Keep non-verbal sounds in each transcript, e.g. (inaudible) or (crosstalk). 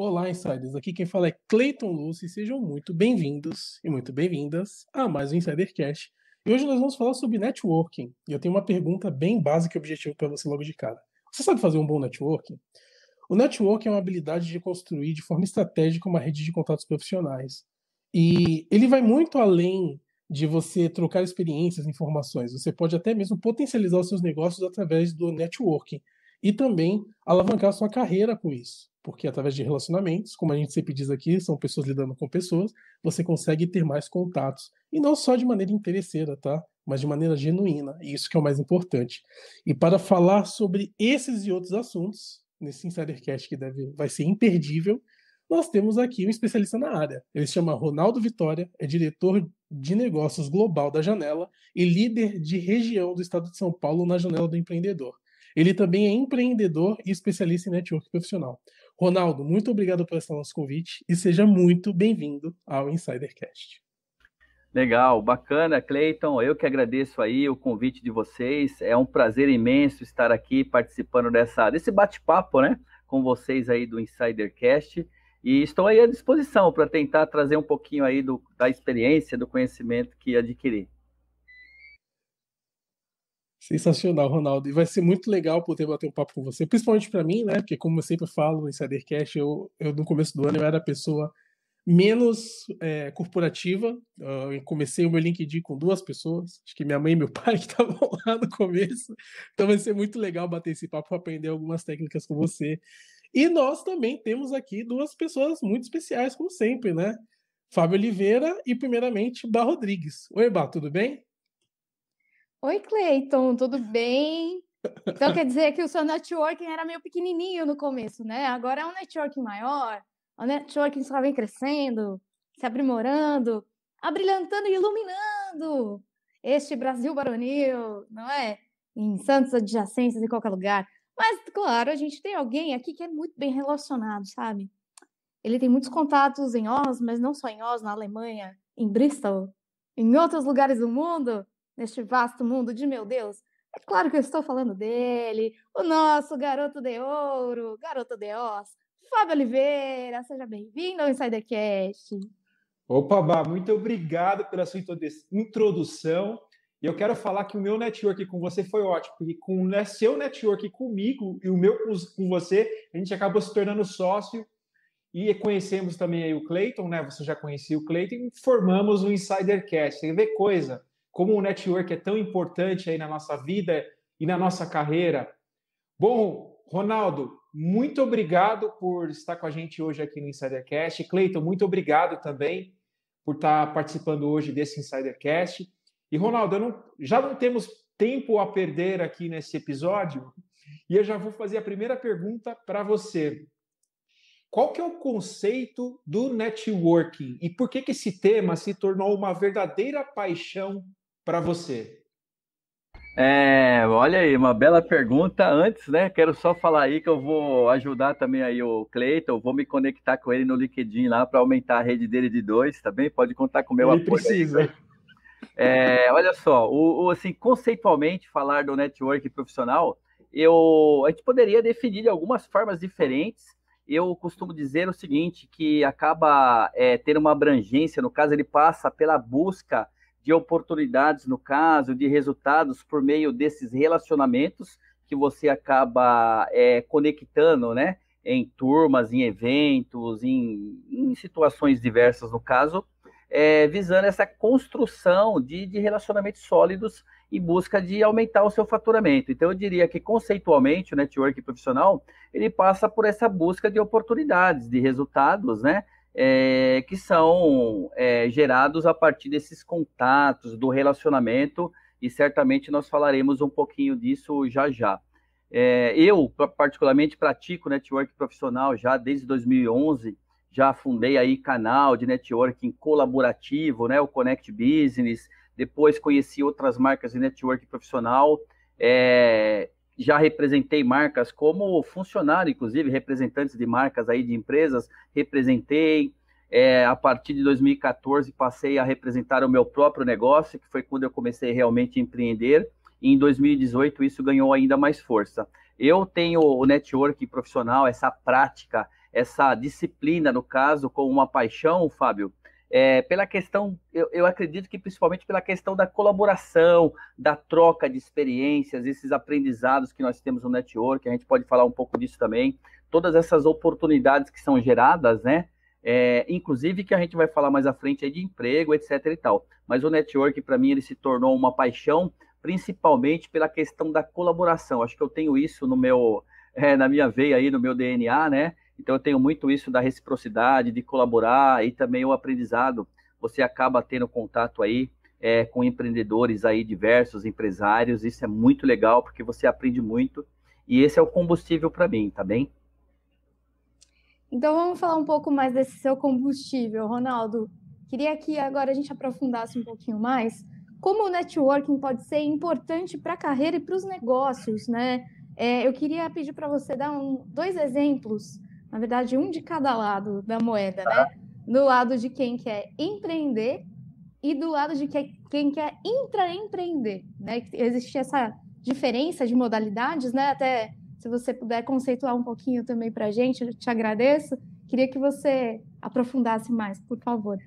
Olá, insiders. Aqui quem fala é Clayton Lucy. Sejam muito bem-vindos e muito bem-vindas a mais um Insidercast. E hoje nós vamos falar sobre networking. E eu tenho uma pergunta bem básica e objetiva para você logo de cara. Você sabe fazer um bom networking? O networking é uma habilidade de construir de forma estratégica uma rede de contatos profissionais. E ele vai muito além de você trocar experiências, informações. Você pode até mesmo potencializar os seus negócios através do networking e também alavancar sua carreira com isso. Porque através de relacionamentos, como a gente sempre diz aqui, são pessoas lidando com pessoas, você consegue ter mais contatos. E não só de maneira interesseira, tá? Mas de maneira genuína. E isso que é o mais importante. E para falar sobre esses e outros assuntos, nesse Insidercast que deve, vai ser imperdível, nós temos aqui um especialista na área. Ele se chama Ronaldo Vitória, é diretor de negócios global da Janela e líder de região do estado de São Paulo na Janela do Empreendedor. Ele também é empreendedor e especialista em network profissional. Ronaldo, muito obrigado por aceitar nosso convite e seja muito bem-vindo ao Insidercast. Legal, bacana, Cleiton. Eu que agradeço aí o convite de vocês. É um prazer imenso estar aqui participando dessa, desse bate-papo, né, com vocês aí do Insidercast. E estou aí à disposição para tentar trazer um pouquinho aí do, da experiência, do conhecimento que adquiri. Sensacional, Ronaldo. E vai ser muito legal poder bater um papo com você, principalmente para mim, né? Porque, como eu sempre falo no Insidercast, eu, eu no começo do ano eu era a pessoa menos é, corporativa. Ah, eu comecei o meu LinkedIn com duas pessoas, acho que minha mãe e meu (laughs) pai que estavam lá no começo. Então vai ser muito legal bater esse papo, aprender algumas técnicas com você. E nós também temos aqui duas pessoas muito especiais, como sempre, né? Fábio Oliveira e, primeiramente, Bar Rodrigues. Oi, Bar, tudo bem? Oi, Cleiton, tudo bem? Então quer dizer que o seu networking era meio pequenininho no começo, né? Agora é um networking maior, o é networking só vem crescendo, se aprimorando, abrilhantando e iluminando este Brasil baronil, não é? Em santos adjacências, em qualquer lugar. Mas, claro, a gente tem alguém aqui que é muito bem relacionado, sabe? Ele tem muitos contatos em Oz, mas não só em Oz, na Alemanha, em Bristol, em outros lugares do mundo neste vasto mundo de meu Deus. É claro que eu estou falando dele, o nosso garoto de ouro, garoto de os Fábio Oliveira. Seja bem-vindo ao Insidercast. Opa, Bá, muito obrigado pela sua introdução. E eu quero falar que o meu network com você foi ótimo, porque com o seu network comigo e o meu com você, a gente acabou se tornando sócio e conhecemos também aí o Clayton, né? Você já conhecia o Clayton, formamos o Insidercast. Você vê coisa como o network é tão importante aí na nossa vida e na nossa carreira. Bom, Ronaldo, muito obrigado por estar com a gente hoje aqui no Insidercast. Cleiton, muito obrigado também por estar participando hoje desse Insidercast. E Ronaldo, não, já não temos tempo a perder aqui nesse episódio e eu já vou fazer a primeira pergunta para você. Qual que é o conceito do networking e por que, que esse tema se tornou uma verdadeira paixão para você? É, olha aí, uma bela pergunta. Antes, né, quero só falar aí que eu vou ajudar também aí o Cleiton, vou me conectar com ele no LinkedIn lá para aumentar a rede dele de dois, tá Pode contar com o meu ele apoio. precisa. É, olha só, o, o, assim, conceitualmente falar do network profissional, eu, a gente poderia definir de algumas formas diferentes. Eu costumo dizer o seguinte, que acaba é, tendo uma abrangência, no caso ele passa pela busca de oportunidades, no caso, de resultados por meio desses relacionamentos que você acaba é, conectando, né? Em turmas, em eventos, em, em situações diversas, no caso, é, visando essa construção de, de relacionamentos sólidos em busca de aumentar o seu faturamento. Então, eu diria que conceitualmente o network profissional ele passa por essa busca de oportunidades, de resultados, né? é, que são é, gerados a partir desses contatos, do relacionamento, e certamente nós falaremos um pouquinho disso já já. É, eu, particularmente, pratico network profissional já desde 2011, já fundei aí canal de networking colaborativo, né, o Connect Business, depois conheci outras marcas de network profissional, é, já representei marcas como funcionário, inclusive, representantes de marcas aí de empresas, representei. É, a partir de 2014 passei a representar o meu próprio negócio, que foi quando eu comecei realmente a empreender. E em 2018 isso ganhou ainda mais força. Eu tenho o network profissional, essa prática, essa disciplina, no caso, com uma paixão, Fábio, é, pela questão, eu, eu, acredito que principalmente pela questão da colaboração, da troca de experiências, esses aprendizados que nós temos no network, a gente pode falar um pouco disso também, todas essas oportunidades que são geradas, né? É, inclusive que a gente vai falar mais à frente aí de emprego, etc e tal. Mas o network, para mim, ele se tornou uma paixão, principalmente pela questão da colaboração. Acho que eu tenho isso no meu, é, na minha veia aí, no meu DNA, né? Então eu tenho muito isso da reciprocidade, de colaborar e também o aprendizado. Você acaba tendo contato aí é, com empreendedores aí diversos, empresários. Isso é muito legal porque você aprende muito e esse é o combustível para mim, tá bem? Então vamos falar um pouco mais desse seu combustível, Ronaldo. Queria que agora a gente aprofundasse um pouquinho mais como o networking pode ser importante para a carreira e para os negócios, né? É, eu queria pedir para você dar um, dois exemplos na verdade, um de cada lado da moeda, né? Tá. Do lado de quem quer empreender e do lado de quem quer intraempreender, né? Existe essa diferença de modalidades, né? Até se você puder conceituar um pouquinho também para a gente, eu te agradeço. Queria que você aprofundasse mais, por favor.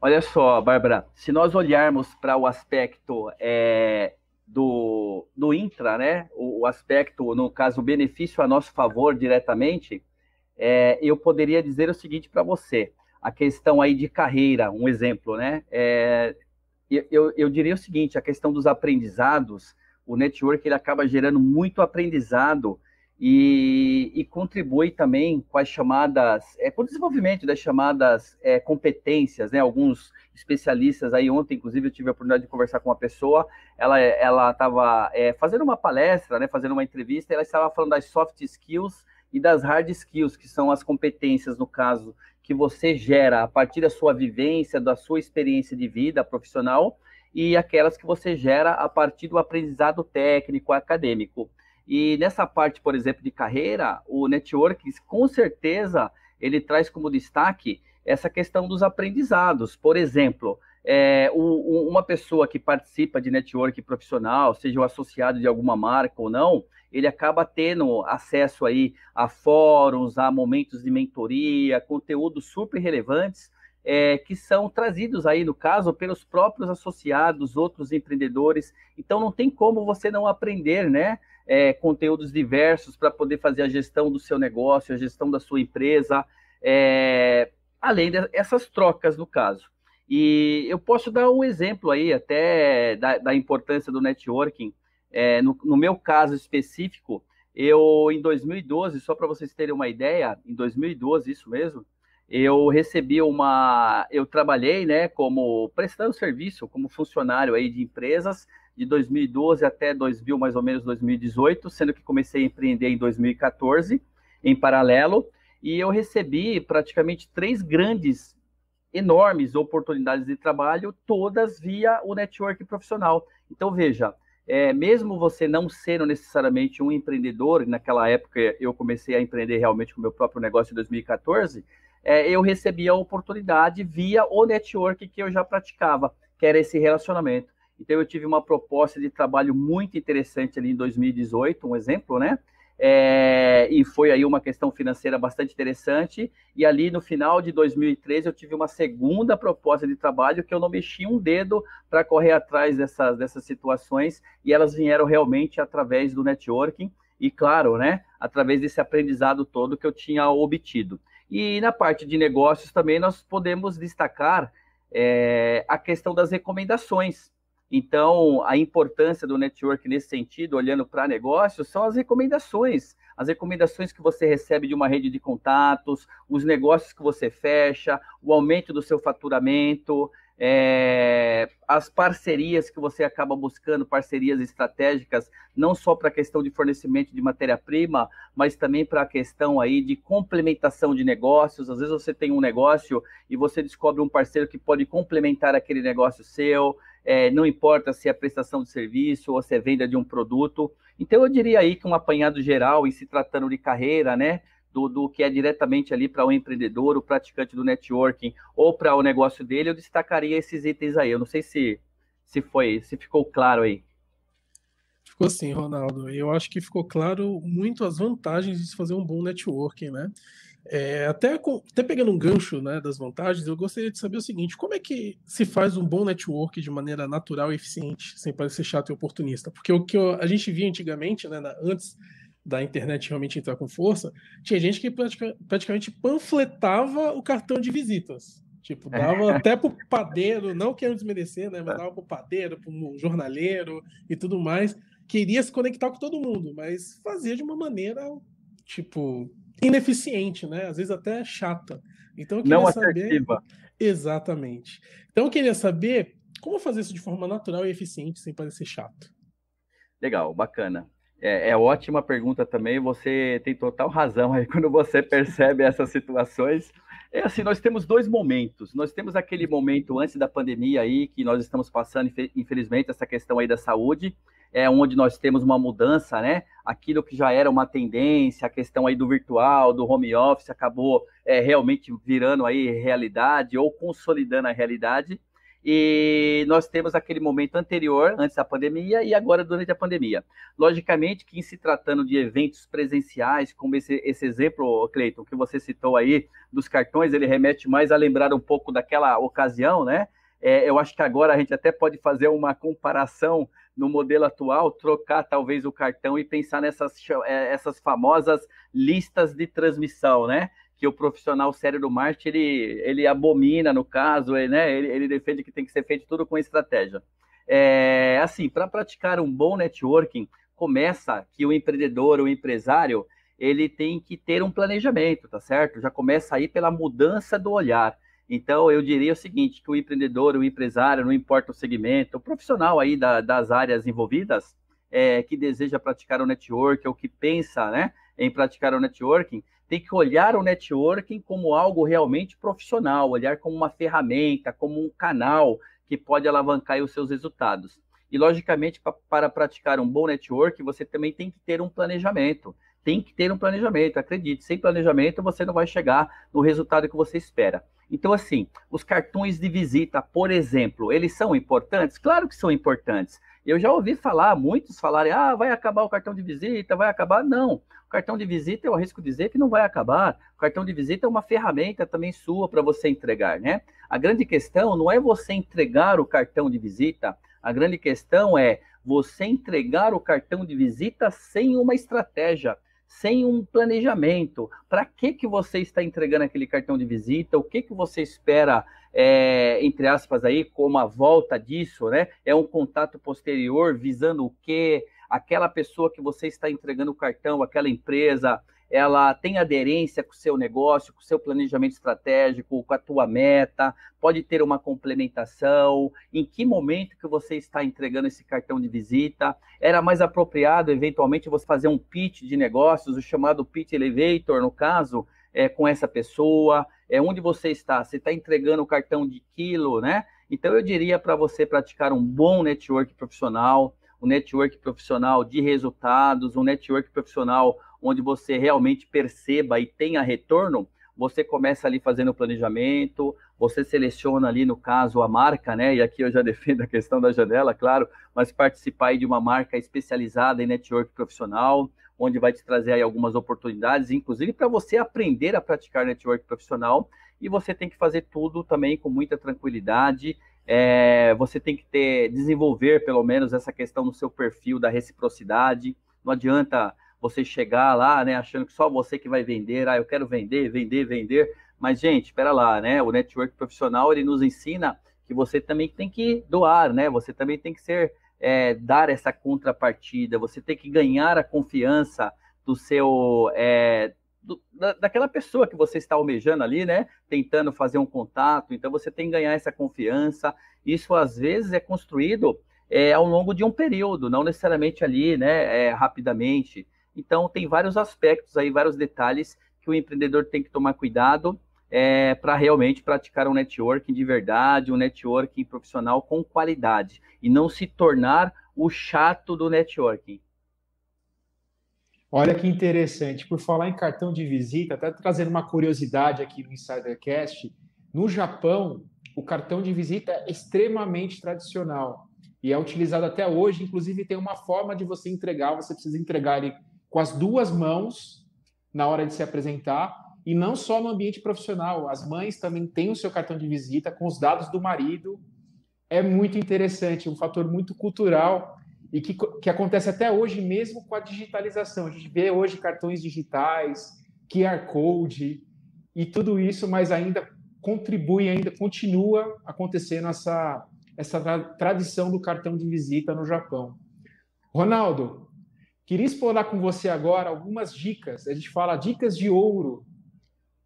Olha só, Bárbara, se nós olharmos para o aspecto é, do, do intra, né? O, o aspecto, no caso, o benefício a nosso favor diretamente, é, eu poderia dizer o seguinte para você: a questão aí de carreira, um exemplo, né? É, eu, eu diria o seguinte: a questão dos aprendizados, o network ele acaba gerando muito aprendizado e, e, contribui também com as chamadas, é, com o desenvolvimento das chamadas é, competências, né? Alguns especialistas aí ontem, inclusive, eu tive a oportunidade de conversar com uma pessoa, ela ela estava é, fazendo uma palestra, né? Fazendo uma entrevista, ela estava falando das soft skills e das hard skills, que são as competências, no caso, que você gera a partir da sua vivência, da sua experiência de vida profissional, e aquelas que você gera a partir do aprendizado técnico, acadêmico. E nessa parte, por exemplo, de carreira, o network, com certeza, ele traz como destaque essa questão dos aprendizados. Por exemplo, é, o, o, uma pessoa que participa de network profissional, seja o associado de alguma marca ou não, ele acaba tendo acesso aí a fóruns, a momentos de mentoria, conteúdos super relevantes é, que são trazidos aí, no caso, pelos próprios associados, outros empreendedores. Então, não tem como você não aprender, né? É, conteúdos diversos para poder fazer a gestão do seu negócio, a gestão da sua empresa, é, além dessas trocas, no caso. E eu posso dar um exemplo aí, até da, da importância do networking. É, no, no, meu caso específico, eu em 2012, só para vocês terem uma ideia, em 2012, isso mesmo, eu recebi uma, eu trabalhei, né, como prestando serviço, como funcionário aí de empresas de 2012 até 2000, mais ou menos 2018, sendo que comecei a empreender em 2014, em paralelo, e eu recebi praticamente três grandes enormes oportunidades de trabalho, todas via o network profissional. Então, veja, é, mesmo você não sendo necessariamente um empreendedor, naquela época eu comecei a empreender realmente com o meu próprio negócio em 2014, é, eu recebi a oportunidade via o network que eu já praticava, que era esse relacionamento. Então eu tive uma proposta de trabalho muito interessante ali em 2018, um exemplo, né? É, e foi aí uma questão financeira bastante interessante. E ali no final de 2013 eu tive uma segunda proposta de trabalho que eu não mexi um dedo para correr atrás dessas, dessas situações e elas vieram realmente através do networking e, claro, né, através desse aprendizado todo que eu tinha obtido. E na parte de negócios também nós podemos destacar é, a questão das recomendações. Então, a importância do network nesse sentido, olhando para negócios, são as recomendações. As recomendações que você recebe de uma rede de contatos, os negócios que você fecha, o aumento do seu faturamento, é, as parcerias que você acaba buscando, parcerias estratégicas, não só para a questão de fornecimento de matéria-prima, mas também para a questão aí de complementação de negócios. Às vezes você tem um negócio e você descobre um parceiro que pode complementar aquele negócio seu é, não importa se é prestação de serviço ou se é venda de um produto. Então, eu diria aí que um apanhado geral, e se tratando de carreira, né, do, do que é diretamente ali para o um empreendedor, o praticante do networking ou para o negócio dele, eu destacaria esses itens aí. Eu não sei se, se foi, se ficou claro aí. Ficou sim, Ronaldo. Eu acho que ficou claro muito as vantagens de se fazer um bom networking, né? É, até, até pegando um gancho né, das vantagens, eu gostaria de saber o seguinte: como é que se faz um bom network de maneira natural e eficiente, sem parecer chato e oportunista? Porque o que eu, a gente via antigamente, né, na, antes da internet realmente entrar com força, tinha gente que pratica, praticamente panfletava o cartão de visitas. Tipo, é. dava (laughs) até pro padeiro, não quero desmerecer, né? Mas dava pro padeiro, pro jornaleiro e tudo mais. Queria se conectar com todo mundo, mas fazia de uma maneira, tipo, ineficiente, né? Às vezes até chata. Então eu queria Não assertiva. Exatamente. Então eu queria saber como fazer isso de forma natural e eficiente sem parecer chato. Legal, bacana. É, é, ótima pergunta também. Você tem total razão aí (laughs) quando você percebe essas situações. É assim, nós temos dois momentos. Nós temos aquele momento antes da pandemia aí que nós estamos passando, infelizmente, essa questão aí da saúde é, onde nós temos uma mudança, né? Aquilo que já era uma tendência, a questão aí do virtual, do home office, acabou é, realmente virando aí realidade ou consolidando a realidade. E nós temos aquele momento anterior, antes da pandemia, e agora durante a pandemia. Logicamente que, em se tratando de eventos presenciais, como esse, esse exemplo, Cleiton, que você citou aí dos cartões, ele remete mais a lembrar um pouco daquela ocasião, né? É, eu acho que agora a gente até pode fazer uma comparação no modelo atual, trocar talvez o cartão e pensar nessas é, essas famosas listas de transmissão, né? Que o profissional sério do marketing ele, ele abomina, no caso, ele, né? Ele, ele defende que tem que ser feito tudo com estratégia. É, assim, para praticar um bom networking, começa que o empreendedor, o empresário, ele tem que ter um planejamento, tá certo? Já começa aí pela mudança do olhar. Então, eu diria o seguinte, que o empreendedor, o empresário, não importa o segmento, o profissional aí da, das áreas envolvidas, é, que deseja praticar o networking, ou que pensa né, em praticar o networking, tem que olhar o networking como algo realmente profissional, olhar como uma ferramenta, como um canal que pode alavancar os seus resultados. E, logicamente, pra, para praticar um bom network, você também tem que ter um planejamento. Tem que ter um planejamento, acredite, sem planejamento você não vai chegar no resultado que você espera. Então, assim, os cartões de visita, por exemplo, eles são importantes? Claro que são importantes. Eu já ouvi falar, muitos falarem, ah, vai acabar o cartão de visita, vai acabar. Não, o cartão de visita, eu arrisco dizer que não vai acabar. O cartão de visita é uma ferramenta também sua para você entregar, né? A grande questão não é você entregar o cartão de visita, a grande questão é você entregar o cartão de visita sem uma estratégia, sem um planejamento. Para que, que você está entregando aquele cartão de visita? O que, que você espera, é, entre aspas, aí, como a volta disso, né? É um contato posterior visando o quê? Aquela pessoa que você está entregando o cartão, aquela empresa, ela tem aderência com o seu negócio, com o seu planejamento estratégico, com a tua meta, pode ter uma complementação, em que momento que você está entregando esse cartão de visita, era mais apropriado eventualmente você fazer um pitch de negócios, o chamado pitch elevator, no caso, é, com essa pessoa, é onde você está, você está entregando o cartão de quilo, né? Então eu diria para você praticar um bom network profissional, um network profissional de resultados, um network profissional onde você realmente perceba e tenha retorno, você começa ali fazendo o planejamento, você seleciona ali, no caso, a marca, né? E aqui eu já (laughs) defendo a questão da janela, claro, mas participar de uma marca especializada em network profissional, onde vai te trazer aí algumas oportunidades, inclusive para você aprender a praticar network profissional, e você tem que fazer tudo também com muita tranquilidade. É, você tem que ter, desenvolver pelo menos essa questão no seu perfil da reciprocidade. Não adianta você chegar lá, né, achando que só você que vai vender, ah, eu quero vender, vender, vender. Mas, gente, espera lá, né? O network profissional ele nos ensina que você também tem que doar, né? Você também tem que ser é, dar essa contrapartida, você tem que ganhar a confiança do seu é, do, da, daquela pessoa que você está almejando ali, né? Tentando fazer um contato, então você tem que ganhar essa confiança. Isso às vezes é construído é, ao longo de um período, não necessariamente ali, né? É, rapidamente. Então, tem vários aspectos aí, vários detalhes que o empreendedor tem que tomar cuidado é, para realmente praticar um networking de verdade, um networking profissional com qualidade e não se tornar o chato do networking. Olha que interessante. Por falar em cartão de visita, até trazendo uma curiosidade aqui no Insidercast, no Japão, o cartão de visita é extremamente tradicional e é utilizado até hoje. Inclusive, tem uma forma de você entregar, você precisa entregar ele com as duas mãos na hora de se apresentar, e não só no ambiente profissional, as mães também têm o seu cartão de visita com os dados do marido. É muito interessante, um fator muito cultural e que, que acontece até hoje mesmo com a digitalização. A gente vê hoje cartões digitais, QR Code e tudo isso, mas ainda contribui, ainda continua acontecendo essa, essa tradição do cartão de visita no Japão. Ronaldo, Queria explorar com você agora algumas dicas. A gente fala dicas de ouro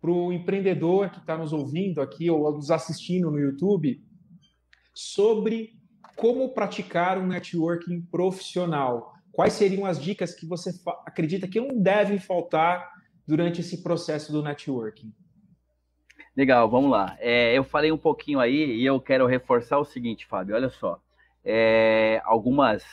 para o empreendedor que está nos ouvindo aqui ou nos assistindo no YouTube sobre como praticar um networking profissional. Quais seriam as dicas que você acredita que não devem faltar durante esse processo do networking? Legal, vamos lá. É, eu falei um pouquinho aí e eu quero reforçar o seguinte, Fábio. Olha só, é, algumas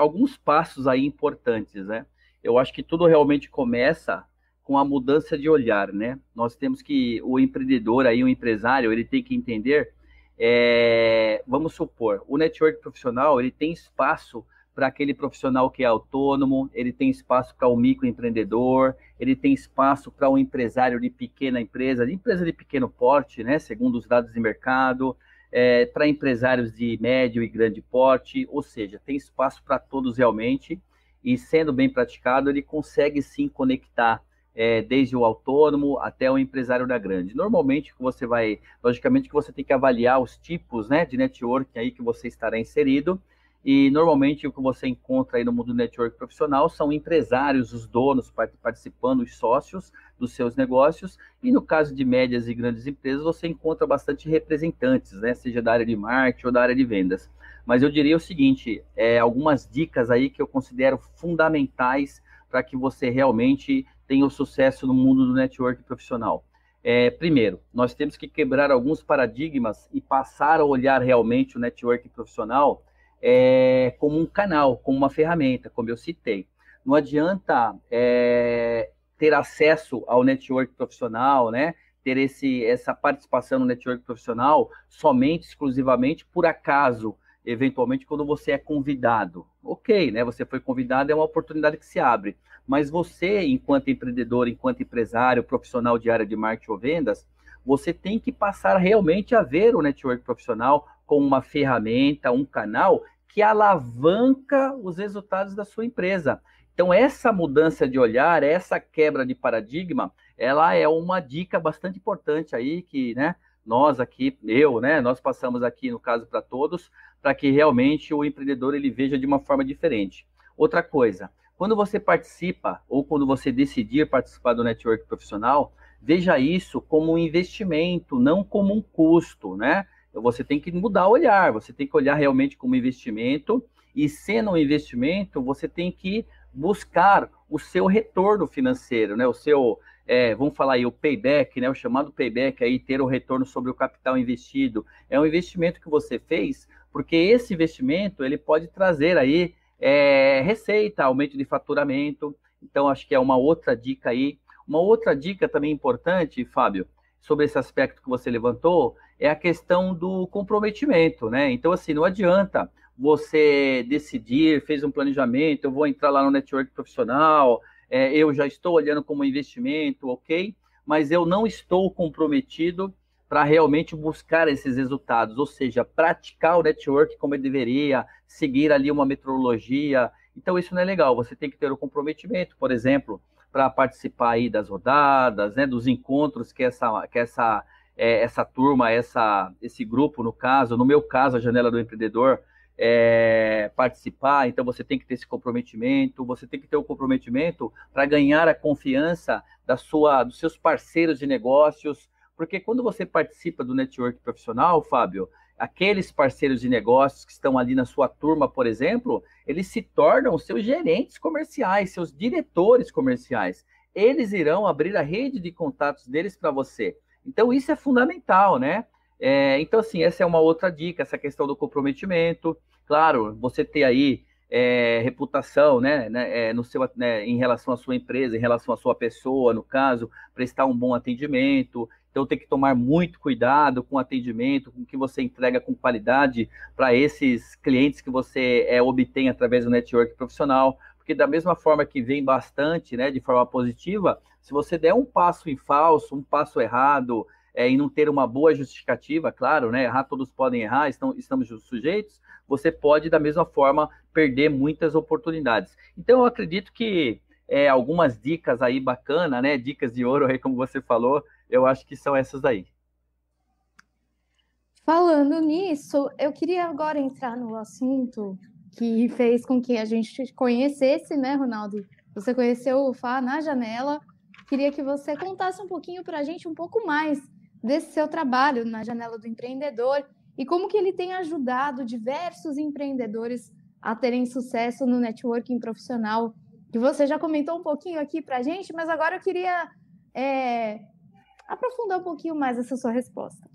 alguns passos aí importantes, né? Eu acho que tudo realmente começa com a mudança de olhar, né? Nós temos que o empreendedor aí, o empresário, ele tem que entender, é, vamos supor, o network profissional ele tem espaço para aquele profissional que é autônomo, ele tem espaço para o um microempreendedor, ele tem espaço para um empresário de pequena empresa, de empresa de pequeno porte, né? Segundo os dados de mercado, é, para empresários de médio e grande porte, ou seja, tem espaço para todos realmente, e sendo bem praticado, ele consegue sim conectar é, desde o autônomo até o empresário da grande. Normalmente você vai, logicamente que você tem que avaliar os tipos né, de network aí que você estará inserido, e normalmente o que você encontra aí no mundo do network profissional são empresários, os donos participando, os sócios dos seus negócios. E no caso de médias e grandes empresas, você encontra bastante representantes, né? Seja da área de marketing ou da área de vendas. Mas eu diria o seguinte: é, algumas dicas aí que eu considero fundamentais para que você realmente tenha o sucesso no mundo do network profissional. É, primeiro, nós temos que quebrar alguns paradigmas e passar a olhar realmente o network profissional é, como um canal, como uma ferramenta, como eu citei. Não adianta é, ter acesso ao network profissional, né? ter esse, essa participação no network profissional somente, exclusivamente, por acaso, eventualmente quando você é convidado. Ok, né? Você foi convidado, é uma oportunidade que se abre. Mas você, enquanto empreendedor, enquanto empresário, profissional de área de marketing ou vendas, você tem que passar realmente a ver o network profissional com uma ferramenta, um canal que alavanca os resultados da sua empresa. Então, essa mudança de olhar, essa quebra de paradigma, ela é uma dica bastante importante aí que, né, nós aqui, eu, né, nós passamos aqui, no caso, para todos, para que realmente o empreendedor ele veja de uma forma diferente. Outra coisa, quando você participa ou quando você decidir participar do network profissional, veja isso como um investimento, não como um custo, né? Então, você tem que mudar o olhar, você tem que olhar realmente como investimento, e sendo um investimento, você tem que buscar o seu retorno financeiro, né? O seu, é, vamos falar aí, o payback, né? O chamado payback aí, ter o retorno sobre o capital investido. É um investimento que você fez, porque esse investimento ele pode trazer aí é, receita, aumento de faturamento. Então, acho que é uma outra dica aí. Uma outra dica também importante, Fábio, sobre esse aspecto que você levantou é a questão do comprometimento, né? Então, assim, não adianta você decidir, fez um planejamento, eu vou entrar lá no network profissional, é, eu já estou olhando como investimento, ok? Mas eu não estou comprometido para realmente buscar esses resultados, ou seja, praticar o network como ele deveria, seguir ali uma metrologia. Então, isso não é legal. Você tem que ter o comprometimento, por exemplo, para participar aí das rodadas, né, dos encontros que essa, que essa, é, essa turma, essa, esse grupo, no caso, no meu caso, a Janela do Empreendedor, é, participar, então você tem que ter esse comprometimento, você tem que ter o um comprometimento para ganhar a confiança da sua, dos seus parceiros de negócios, porque quando você participa do network profissional, Fábio, aqueles parceiros de negócios que estão ali na sua turma, por exemplo, eles se tornam seus gerentes comerciais, seus diretores comerciais. Eles irão abrir a rede de contatos deles para você. Então, isso é fundamental, né? É, então, assim, essa é uma outra dica, essa questão do comprometimento. Claro, você ter aí é, reputação, né, né é, no seu, né, em relação à sua empresa, em relação à sua pessoa, no caso, prestar um bom atendimento, então tem que tomar muito cuidado com o atendimento, com o que você entrega com qualidade para esses clientes que você é, obtém através do network profissional. Porque da mesma forma que vem bastante, né, de forma positiva, se você der um passo em falso, um passo errado, é, e não ter uma boa justificativa, claro, né, errar todos podem errar, estão, estamos sujeitos, você pode da mesma forma perder muitas oportunidades. Então eu acredito que é, algumas dicas aí bacana, né, dicas de ouro aí como você falou, eu acho que são essas daí. Falando nisso, eu queria agora entrar no assunto que fez com que a gente conhecesse, né, Ronaldo? Você conheceu o Fá na janela. Queria que você contasse um pouquinho para a gente um pouco mais desse seu trabalho na janela do empreendedor e como que ele tem ajudado diversos empreendedores a terem sucesso no networking profissional. Que você já comentou um pouquinho aqui para a gente, mas agora eu queria é, aprofundar um pouquinho mais essa sua resposta.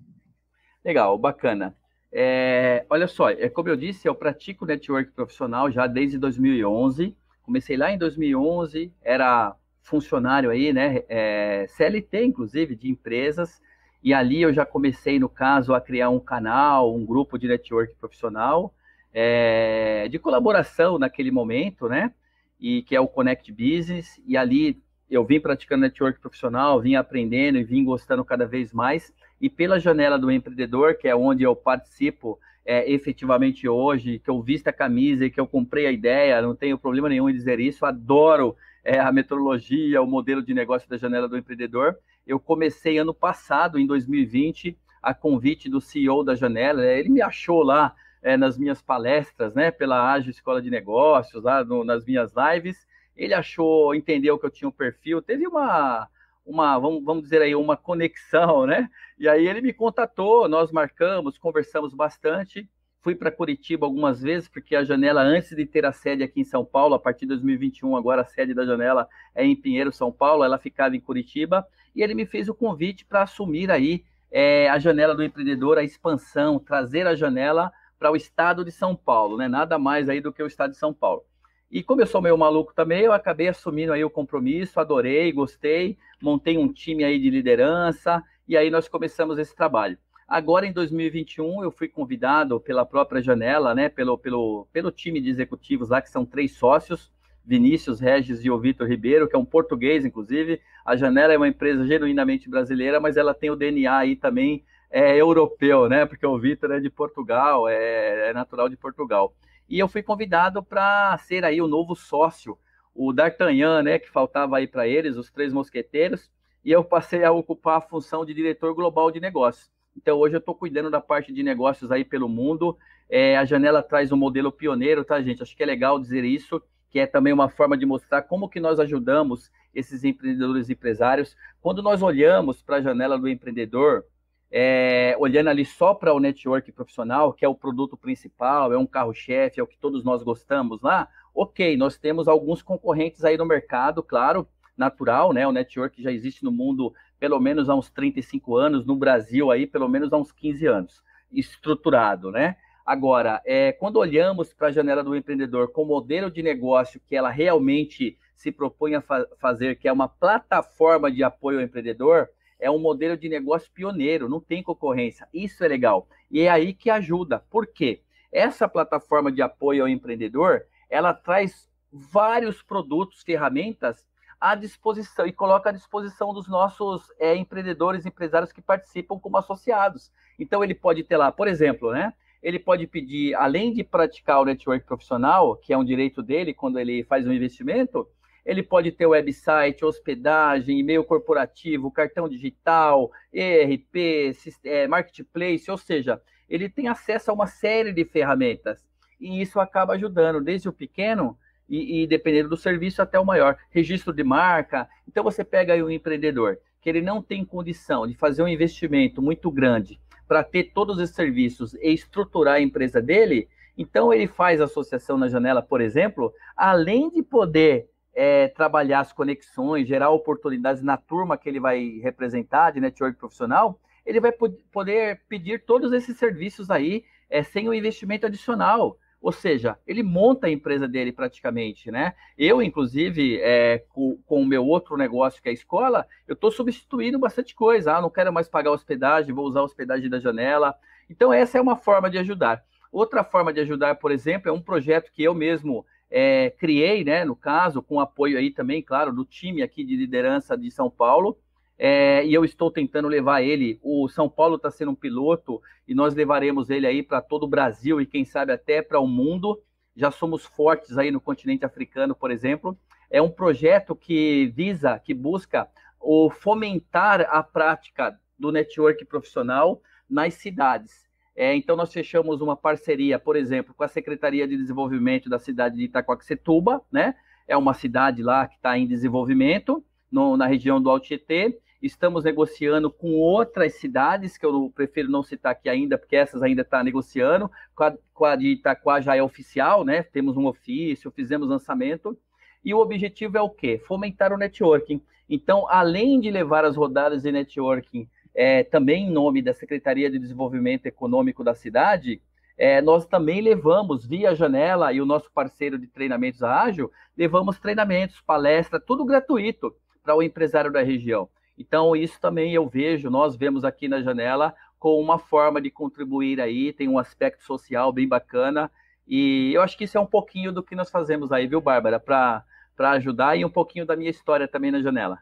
Legal, bacana. É, olha só, é, como eu disse, eu pratico network profissional já desde 2011. Comecei lá em 2011, era funcionário aí, né, é, CLT inclusive de empresas, e ali eu já comecei no caso a criar um canal, um grupo de network profissional é, de colaboração naquele momento, né, e que é o Connect Business, e ali eu vim praticando network profissional, vim aprendendo e vim gostando cada vez mais. E pela janela do empreendedor, que é onde eu participo é, efetivamente hoje, que eu visto a camisa e que eu comprei a ideia, não tenho problema nenhum em dizer isso, adoro é, a metodologia, o modelo de negócio da janela do empreendedor. Eu comecei ano passado, em 2020, a convite do CEO da janela, né, ele me achou lá é, nas minhas palestras, né, pela Ágil Escola de Negócios, lá no, nas minhas lives, ele achou, entendeu que eu tinha um perfil, teve uma, uma vamos, vamos dizer aí, uma conexão, (laughs) né? E aí ele me contatou, nós marcamos, conversamos bastante. Fui para Curitiba algumas vezes, porque a janela, antes de ter a sede aqui em São Paulo, a partir de 2021, agora a sede da janela é em Pinheiro, São Paulo, ela ficava em Curitiba. E ele me fez o convite para assumir aí é, a janela do empreendedor, a expansão, trazer a janela para o estado de São Paulo, né? Nada mais aí do que o estado de São Paulo. E como eu sou meio maluco também, eu acabei assumindo aí o compromisso, adorei, gostei, montei um time aí de liderança e aí nós começamos esse trabalho. Agora em 2021 eu fui convidado pela própria janela, né, pelo, pelo, pelo time de executivos lá que são três sócios, Vinícius Regis e o Vitor Ribeiro, que é um português inclusive. A Janela é uma empresa genuinamente brasileira, mas ela tem o DNA aí também é, europeu, né? Porque o Vitor é de Portugal, é, é natural de Portugal e eu fui convidado para ser aí o novo sócio, o D'Artagnan, né, que faltava aí para eles, os três mosqueteiros, e eu passei a ocupar a função de diretor global de negócios. Então hoje eu estou cuidando da parte de negócios aí pelo mundo. É, a janela traz um modelo pioneiro, tá, gente? Acho que é legal dizer isso, que é também uma forma de mostrar como que nós ajudamos esses empreendedores e empresários. Quando nós olhamos para a janela do empreendedor, é, olhando ali só para o network profissional, que é o produto principal, é um carro-chefe, é o que todos nós gostamos lá, ok, nós temos alguns concorrentes aí no mercado, claro, natural, né? O network já existe no mundo pelo menos há uns 35 anos, no Brasil aí pelo menos há uns 15 anos, estruturado, né? Agora, é, quando olhamos para a janela do empreendedor com o modelo de negócio que ela realmente se propõe a fa fazer, que é uma plataforma de apoio ao empreendedor, é um modelo de negócio pioneiro, não tem concorrência. Isso é legal. E é aí que ajuda. Por quê? Essa plataforma de apoio ao empreendedor, ela traz vários produtos, ferramentas à disposição e coloca à disposição dos nossos é, empreendedores, empresários que participam como associados. Então ele pode ter lá, por exemplo, né? Ele pode pedir, além de praticar o network profissional, que é um direito dele quando ele faz um investimento, ele pode ter website, hospedagem, e-mail corporativo, cartão digital, ERP, é, marketplace, ou seja, ele tem acesso a uma série de ferramentas. E isso acaba ajudando, desde o pequeno e, e dependendo do serviço até o maior. Registro de marca. Então você pega aí um empreendedor que ele não tem condição de fazer um investimento muito grande para ter todos os serviços e estruturar a empresa dele, então ele faz associação na janela, por exemplo, além de poder é, trabalhar as conexões, gerar oportunidades na turma que ele vai representar de network profissional, ele vai poder pedir todos esses serviços aí é, sem o um investimento adicional. Ou seja, ele monta a empresa dele praticamente, né? Eu, inclusive, é, com, com, o meu outro negócio que é a escola, eu estou substituindo bastante coisa. Ah, não quero mais pagar hospedagem, vou usar a hospedagem da janela. Então, essa é uma forma de ajudar. Outra forma de ajudar, por exemplo, é um projeto que eu mesmo é, criei, né, no caso, com apoio aí também, claro, do time aqui de liderança de São Paulo, é, e eu estou tentando levar ele. O São Paulo está sendo um piloto e nós levaremos ele aí para todo o Brasil e quem sabe até para o mundo. Já somos fortes aí no continente africano, por exemplo. É um projeto que visa, que busca o fomentar a prática do network profissional nas cidades. É, então, nós fechamos uma parceria, por exemplo, com a Secretaria de Desenvolvimento da cidade de Itacoaxetuba, né? É uma cidade lá que está em desenvolvimento, no, na região do Altietê. Estamos negociando com outras cidades, que eu prefiro não citar aqui ainda, porque essas ainda estão tá negociando. Com a, com a de Itaquá já é oficial, né? Temos um ofício, fizemos lançamento. E o objetivo é o quê? Fomentar o networking. Então, além de levar as rodadas de networking é, também em nome da Secretaria de Desenvolvimento Econômico da cidade, é, nós também levamos via janela e o nosso parceiro de treinamentos a ágil, levamos treinamentos, palestra, tudo gratuito para o empresário da região. Então, isso também eu vejo, nós vemos aqui na janela com uma forma de contribuir aí, tem um aspecto social bem bacana. E eu acho que isso é um pouquinho do que nós fazemos aí, viu, Bárbara? Para ajudar e um pouquinho da minha história também na janela.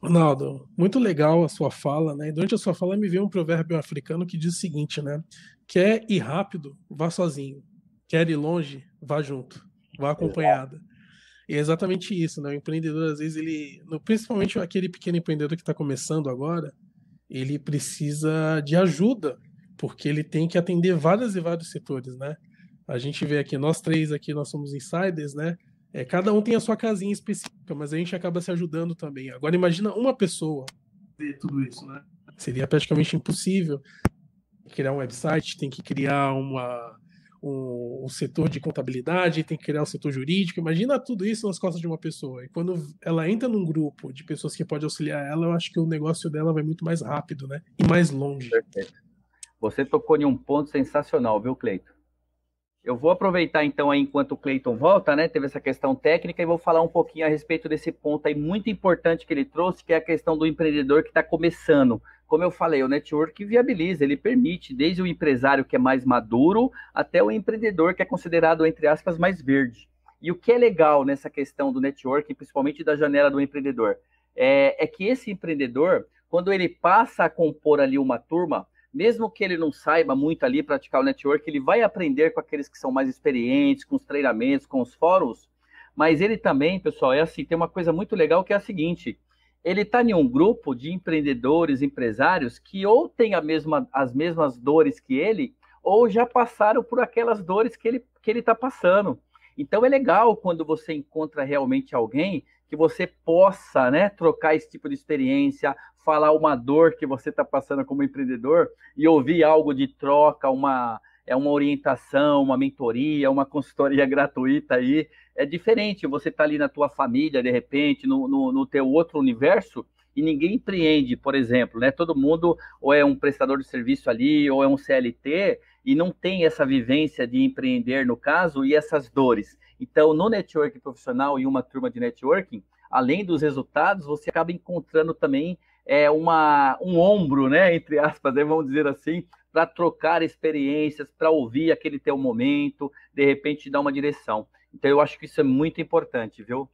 Ronaldo, muito legal a sua fala, né? Durante a sua fala me veio um provérbio africano que diz o seguinte, né? Quer ir rápido, vá sozinho. Quer ir longe, vá junto, vá acompanhada. E é exatamente isso, né? O empreendedor, às vezes, ele, principalmente aquele pequeno empreendedor que está começando agora, ele precisa de ajuda, porque ele tem que atender vários e vários setores, né? A gente vê aqui, nós três aqui, nós somos insiders, né? É, cada um tem a sua casinha específica, mas a gente acaba se ajudando também. Agora imagina uma pessoa ver tudo isso, né? Seria praticamente impossível criar um website, tem que criar uma, um, um, setor de contabilidade, tem que criar um setor jurídico. Imagina tudo isso nas costas de uma pessoa. E quando ela entra num grupo de pessoas que pode auxiliar ela, eu acho que o negócio dela vai muito mais rápido, né? E mais longe. Perfeito. Você tocou em um ponto sensacional, viu, Cleito? Eu vou aproveitar então aí enquanto o Cleiton volta, né? Teve essa questão técnica e vou falar um pouquinho a respeito desse ponto aí muito importante que ele trouxe, que é a questão do empreendedor que está começando. Como eu falei, o network viabiliza, ele permite, desde o empresário que é mais maduro até o empreendedor que é considerado, entre aspas, mais verde. E o que é legal nessa questão do network, principalmente da janela do empreendedor, é, é que esse empreendedor, quando ele passa a compor ali uma turma, mesmo que ele não saiba muito ali praticar o network, ele vai aprender com aqueles que são mais experientes, com os treinamentos, com os fóruns. Mas ele também, pessoal, é assim, tem uma coisa muito legal que é a seguinte: ele está em um grupo de empreendedores, empresários que ou têm a mesma, as mesmas dores que ele, ou já passaram por aquelas dores que ele está que ele tá passando. Então é legal quando você encontra realmente alguém que você possa né, trocar esse tipo de experiência, falar uma dor que você está passando como empreendedor e ouvir algo de troca, uma é uma orientação, uma mentoria, uma consultoria (laughs) gratuita aí. É diferente, você está ali na tua família, de repente, no, no, no teu outro universo, e ninguém empreende, por exemplo, né? Todo mundo ou é um prestador de serviço ali, ou é um CLT, e não tem essa vivência de empreender, no caso, e essas dores. Então, no networking profissional e uma turma de networking, além dos resultados, você acaba encontrando também é, uma, um ombro, né, (laughs) entre aspas, né, vamos dizer assim, para trocar experiências, para ouvir aquele teu momento, de repente dar uma direção. Então, eu acho que isso é muito importante, viu?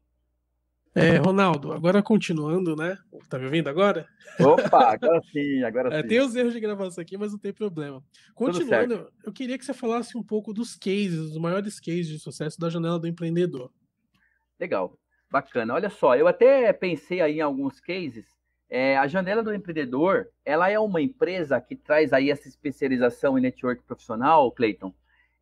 É, Ronaldo, agora continuando, né? Tá me ouvindo agora? Opa, agora sim, agora é, sim. É, tem os erros de gravação aqui, mas não tem problema. Continuando, eu queria que você falasse um pouco dos cases, dos maiores cases de sucesso da janela do empreendedor. Legal, bacana. Olha só, eu até pensei aí em alguns cases. É, a janela do empreendedor, ela é uma empresa que traz aí essa especialização em network profissional, Cleiton,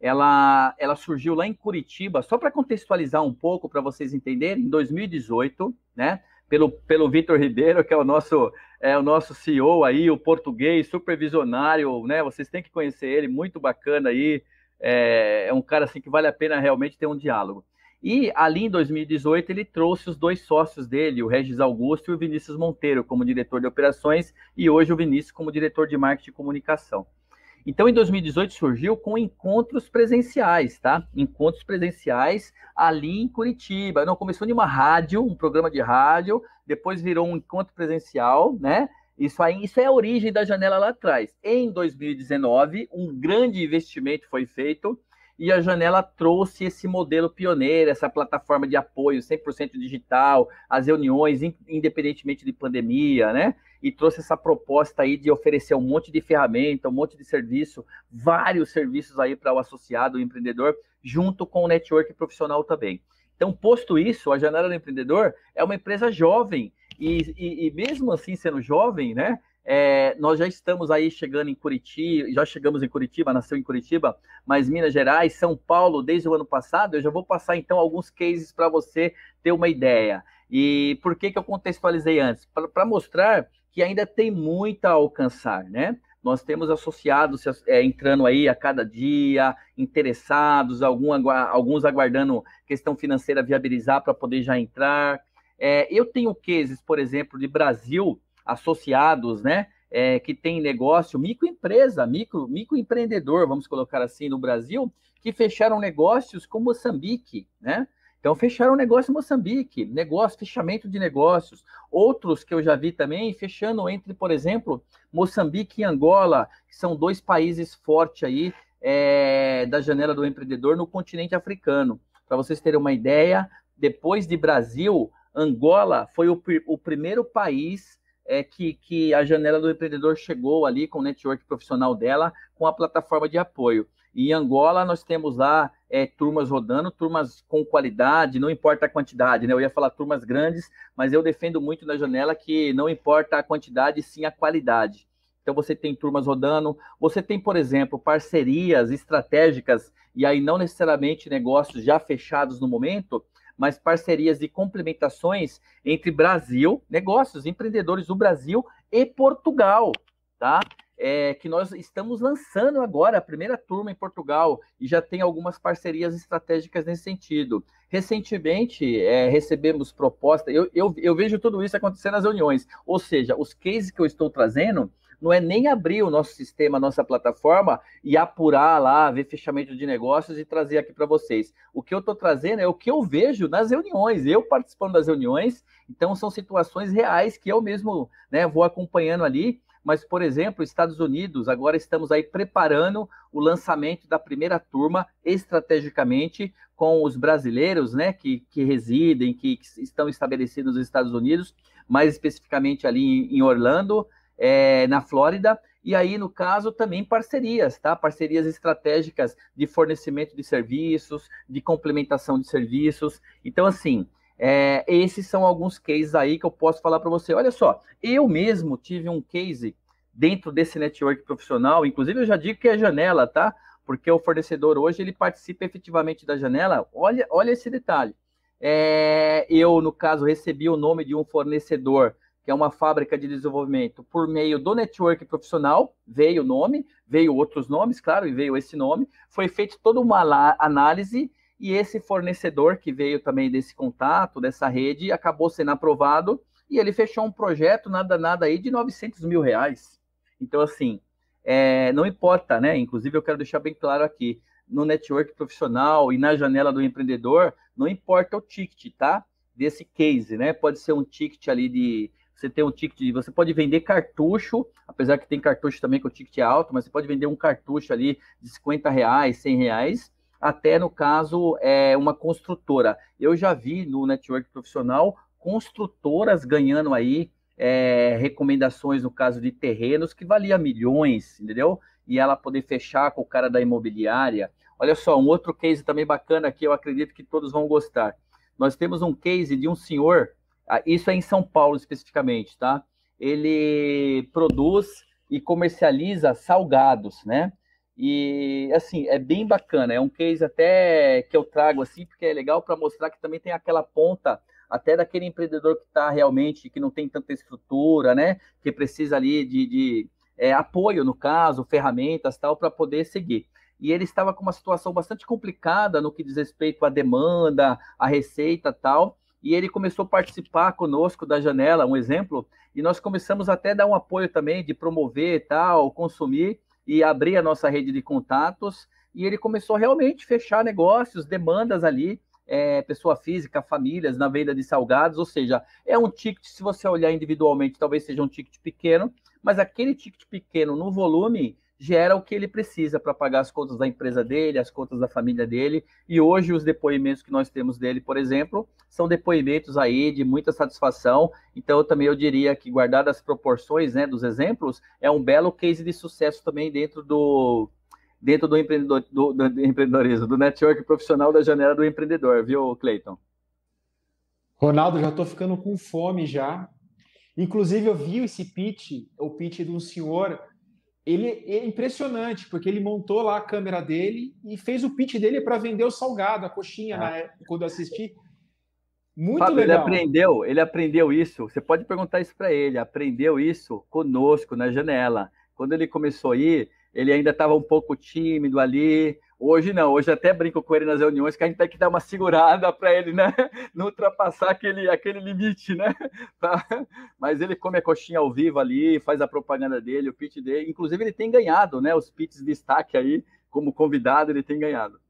ela, ela surgiu lá em Curitiba, só para contextualizar um pouco, para vocês entenderem, em 2018, né? Pelo, pelo Vitor Ribeiro, que é o nosso é o nosso CEO aí, o português, supervisionário, né? Vocês têm que conhecer ele, muito bacana aí. É, é um cara assim que vale a pena realmente ter um diálogo. E ali em 2018 ele trouxe os dois sócios dele, o Regis Augusto e o Vinícius Monteiro, como diretor de operações, e hoje o Vinícius como diretor de marketing e comunicação. Então, em 2018 surgiu com encontros presenciais, tá? Encontros presenciais ali em Curitiba. Não começou de uma rádio, um programa de rádio, depois virou um encontro presencial, né? Isso aí, isso é a origem da janela lá atrás. Em 2019, um grande investimento foi feito e a Janela trouxe esse modelo pioneiro, essa plataforma de apoio 100% digital, as reuniões, independentemente de pandemia, né? E trouxe essa proposta aí de oferecer um monte de ferramenta, um monte de serviço, vários serviços aí para o associado, o empreendedor, junto com o network profissional também. Então, posto isso, a Janela do Empreendedor é uma empresa jovem, e, e, e mesmo assim sendo jovem, né? É, nós já estamos aí chegando em Curitiba, já chegamos em Curitiba, nasceu em Curitiba, mas Minas Gerais, São Paulo, desde o ano passado, eu já vou passar então alguns cases para você ter uma ideia. E por que, que eu contextualizei antes? Para mostrar que ainda tem muito a alcançar, né? Nós temos associados é, entrando aí a cada dia, interessados, algum, alguns aguardando questão financeira viabilizar para poder já entrar. É, eu tenho cases, por exemplo, de Brasil, associados, né? É, que tem negócio, microempresa, micro, microempreendedor, vamos colocar assim, no Brasil, que fecharam negócios com Moçambique, né? Então, fecharam negócio em Moçambique, negócio, fechamento de negócios. Outros que eu já vi também fechando entre, por exemplo, Moçambique e Angola, que são dois países fortes aí é, da janela do empreendedor no continente africano. Para vocês terem uma ideia, depois de Brasil, Angola foi o, o primeiro país é, que, que a janela do empreendedor chegou ali com o network profissional dela, com a plataforma de apoio. E em Angola, nós temos lá é, turmas rodando, turmas com qualidade, não importa a quantidade, né? Eu ia falar turmas grandes, mas eu defendo muito na janela que não importa a quantidade, sim a qualidade. Então você tem turmas rodando, você tem, por exemplo, parcerias estratégicas, e aí não necessariamente negócios já fechados no momento, mas parcerias e complementações entre Brasil, negócios, empreendedores do Brasil e Portugal, tá? É, que nós estamos lançando agora a primeira turma em Portugal e já tem algumas parcerias estratégicas nesse sentido. Recentemente é, recebemos proposta, eu, eu, eu vejo tudo isso acontecendo nas reuniões, ou seja, os cases que eu estou trazendo não é nem abrir o nosso sistema, a nossa plataforma e apurar lá, ver fechamento de negócios e trazer aqui para vocês. O que eu estou trazendo é o que eu vejo nas reuniões, eu participando das reuniões, então são situações reais que eu mesmo né, vou acompanhando ali mas, por exemplo, Estados Unidos, agora estamos aí preparando o lançamento da primeira turma estrategicamente com os brasileiros, né, que, que residem, que, que estão estabelecidos nos Estados Unidos, mais especificamente ali em, em Orlando, é, na Flórida, e aí, no caso, também parcerias, tá? Parcerias estratégicas de fornecimento de serviços, de complementação de serviços. Então, assim, é, esses são alguns cases aí que eu posso falar para você. Olha só, eu mesmo tive um case dentro desse network profissional, inclusive eu já digo que é janela, tá? Porque o fornecedor hoje ele participa efetivamente da janela. Olha, olha esse detalhe. É, eu, no caso, recebi o nome de um fornecedor que é uma fábrica de desenvolvimento por meio do network profissional, veio o nome, veio outros nomes, claro, e veio esse nome, foi feita toda uma análise e esse fornecedor que veio também desse contato, dessa rede, acabou sendo aprovado e ele fechou um projeto, nada, nada aí, de 900 mil reais. Então, assim, é, não importa, né? Inclusive, eu quero deixar bem claro aqui, no network profissional e na janela do empreendedor, não importa o ticket, tá? Desse case, né? Pode ser um ticket ali de você tem um ticket, você pode vender cartucho, apesar que tem cartucho também com ticket é alto, mas você pode vender um cartucho ali de 50 reais, 100 reais, até no caso é uma construtora. Eu já vi no network profissional construtoras ganhando aí é, recomendações no caso de terrenos que valia milhões, entendeu? E ela poder fechar com o cara da imobiliária. Olha só, um outro case também bacana que eu acredito que todos vão gostar. Nós temos um case de um senhor ah, isso é em São Paulo especificamente, tá? Ele produz e comercializa salgados, né? E assim, é bem bacana, é um case até que eu trago assim, porque é legal para mostrar que também tem aquela ponta até daquele empreendedor que está realmente, que não tem tanta estrutura, né? Que precisa ali de, de é, apoio, no caso, ferramentas tal, para poder seguir. E ele estava com uma situação bastante complicada no que diz respeito à demanda, à receita tal, e ele começou a participar conosco da janela, um exemplo, e nós começamos até a dar um apoio também de promover tal, consumir e abrir a nossa rede de contatos, e ele começou realmente a fechar negócios, demandas ali, é, pessoa física, famílias, na venda de salgados, ou seja, é um ticket, se você olhar individualmente, talvez seja um ticket pequeno, mas aquele ticket pequeno no volume gera o que ele precisa para pagar as contas da empresa dele, as contas da família dele. E hoje os depoimentos que nós temos dele, por exemplo, são depoimentos aí de muita satisfação. Então eu também eu diria que guardar as proporções, né, dos exemplos, é um belo case de sucesso também dentro do dentro do, empreendedor, do, do empreendedorismo, do network profissional da janela do empreendedor, viu, Cleiton? Ronaldo, já estou ficando com fome já. Inclusive, eu vi esse pitch, o pitch de um senhor ele é impressionante, porque ele montou lá a câmera dele e fez o pitch dele para vender o salgado, a coxinha, ah. na né, época, quando assisti. Muito Fábio, legal. Ele aprendeu, ele aprendeu isso. Você pode perguntar isso para ele. Aprendeu isso conosco na janela. Quando ele começou a ir, ele ainda estava um pouco tímido ali, Hoje não, hoje até brinco com ele nas reuniões que a gente tem que dar uma segurada para ele, né? (laughs) Não ultrapassar aquele, aquele limite, né? Tá? (laughs) Mas ele come a coxinha ao vivo ali, faz a propaganda dele, o pitch dele. Inclusive, ele tem ganhado, né? Os pits de destaque aí, como convidado, ele tem ganhado.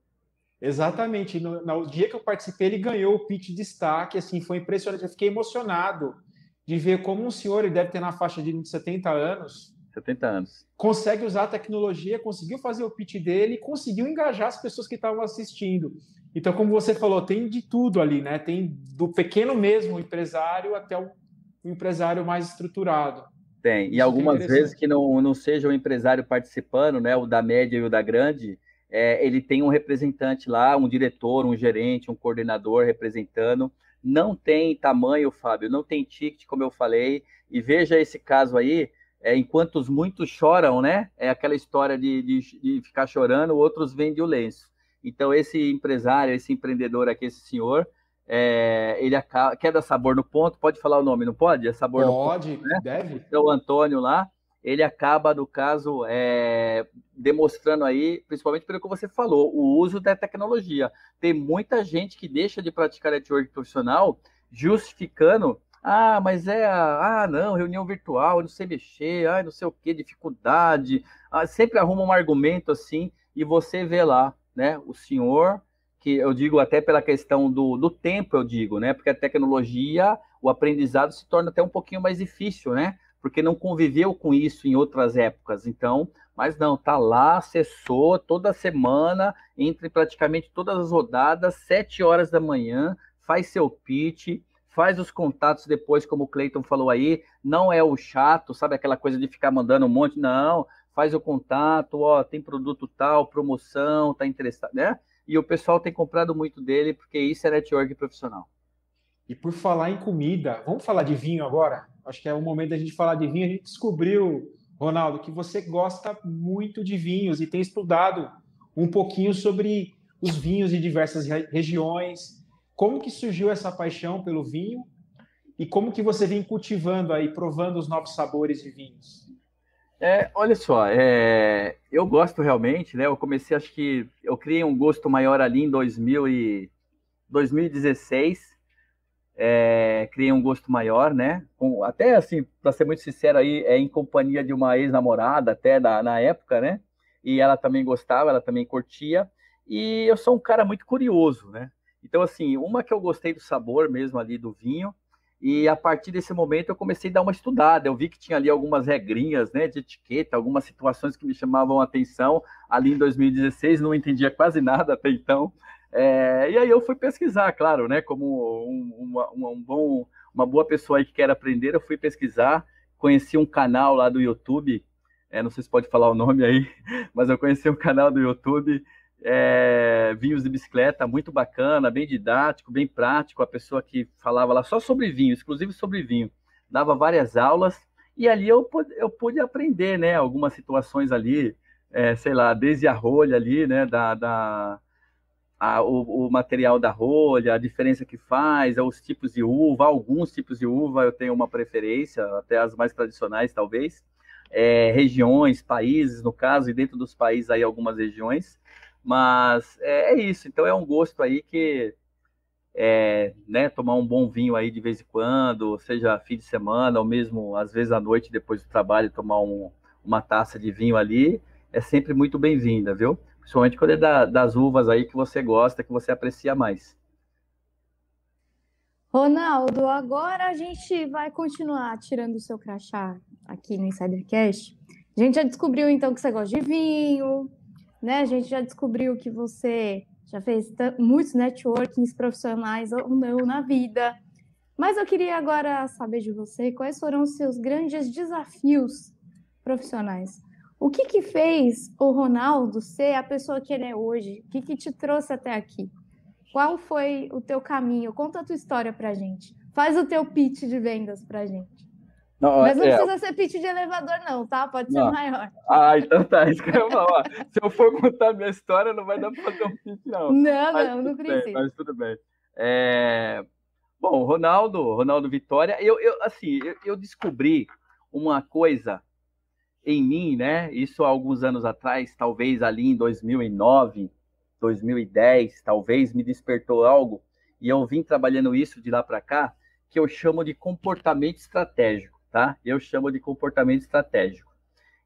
Exatamente. No, no dia que eu participei, ele ganhou o pitch de destaque, assim, foi impressionante. Eu fiquei emocionado de ver como um senhor, ele deve ter na faixa de 70 anos, 70 anos. Consegue usar a tecnologia, conseguiu fazer o pitch dele, conseguiu engajar as pessoas que estavam assistindo. Então, como você falou, tem de tudo ali, né? Tem do pequeno mesmo empresário até o empresário mais estruturado. Tem. E é algumas é vezes que não, não seja o empresário participando, né? O da média e o da grande, é, ele tem um representante lá, um diretor, um gerente, um coordenador representando. Não tem tamanho, Fábio, não tem ticket, como eu falei. E veja esse caso aí, é, enquanto os muitos choram, né? É aquela história de, de, de ficar chorando, outros vendem o lenço. Então, esse empresário, esse empreendedor aqui, esse senhor, é, ele acaba, quer dar sabor no ponto, pode falar o nome, não pode? É sabor pode, no ponto, né? deve. Então, o Antônio lá, ele acaba, no caso, é, demonstrando aí, principalmente pelo que você falou, o uso da tecnologia. Tem muita gente que deixa de praticar network profissional justificando ah, mas é, ah, não, reunião virtual, não sei mexer, ah, não sei o que, dificuldade. Ah, sempre arruma um argumento assim e você vê lá, né, o senhor, que eu digo até pela questão do, do tempo, eu digo, né, porque a tecnologia, o aprendizado se torna até um pouquinho mais difícil, né, porque não conviveu com isso em outras épocas. Então, mas não, tá lá, acessou toda semana, entre praticamente todas as rodadas, sete horas da manhã, faz seu pitch faz os contatos depois, como o Cleiton falou aí, não é o chato, sabe aquela coisa de ficar mandando um monte, não, faz o contato, ó, tem produto tal, promoção, tá interessado, né? E o pessoal tem comprado muito dele, porque isso é network profissional. E por falar em comida, vamos falar de vinho agora? Acho que é o momento da gente falar de vinho. A gente descobriu, Ronaldo, que você gosta muito de vinhos e tem estudado um pouquinho sobre os vinhos de diversas regiões, como que surgiu essa paixão pelo vinho e como que você vem cultivando aí, provando os novos sabores de vinhos? É, olha só, é, eu gosto realmente, né? Eu comecei, acho que eu criei um gosto maior ali em 2000 e 2016. É, criei um gosto maior, né? Com, até assim, para ser muito sincero aí, é em companhia de uma ex-namorada até da, na época, né? E ela também gostava, ela também curtia. E eu sou um cara muito curioso, né? Então, assim, uma que eu gostei do sabor mesmo ali do vinho, e a partir desse momento eu comecei a dar uma estudada. Eu vi que tinha ali algumas regrinhas, né, de etiqueta, algumas situações que me chamavam a atenção ali em 2016, não entendia quase nada até então. É, e aí eu fui pesquisar, claro, né, como um, uma, uma, um bom, uma boa pessoa aí que quer aprender, eu fui pesquisar, conheci um canal lá do YouTube, é, não sei se pode falar o nome aí, (laughs) mas eu conheci um canal do YouTube é, vinhos de bicicleta, muito bacana, bem didático, bem prático. A pessoa que falava lá só sobre vinho, exclusivo sobre vinho, dava várias aulas e ali eu, eu pude aprender, né? Algumas situações ali, é, sei lá, desde a rolha ali, né? Da, da a, o, o, material da rolha, a diferença que faz, é, os tipos de uva, alguns tipos de uva eu tenho uma preferência, até as mais tradicionais talvez, é, regiões, países, no caso, e dentro dos países aí algumas regiões. Mas é, é isso. Então é um gosto aí que é, né, tomar um bom vinho aí de vez em quando, seja fim de semana ou mesmo às vezes à noite depois do trabalho, tomar um, uma taça de vinho ali, é sempre muito bem-vinda, viu? Principalmente quando é da, das uvas aí que você gosta, que você aprecia mais. Ronaldo, agora a gente vai continuar tirando o seu crachá aqui no Insidercast. A gente já descobriu então que você gosta de vinho, né? A gente já descobriu que você já fez muitos networkings profissionais ou não na vida. Mas eu queria agora saber de você quais foram os seus grandes desafios profissionais. O que, que fez o Ronaldo ser a pessoa que ele é hoje? O que, que te trouxe até aqui? Qual foi o teu caminho? Conta a tua história para gente. Faz o teu pitch de vendas para gente. Não, Mas não é... precisa ser pitch de elevador, não, tá? Pode ser maior. Ah, então tá, isso que eu ia falar. Se eu for contar minha história, não vai dar para fazer um pitch, não. Não, mas não, não precisa. Mas tudo bem. É... Bom, Ronaldo, Ronaldo Vitória, eu, eu assim, eu, eu, descobri uma coisa em mim, né? Isso há alguns anos atrás, talvez ali em 2009, 2010, talvez me despertou algo, e eu vim trabalhando isso de lá para cá, que eu chamo de comportamento estratégico tá? Eu chamo de comportamento estratégico.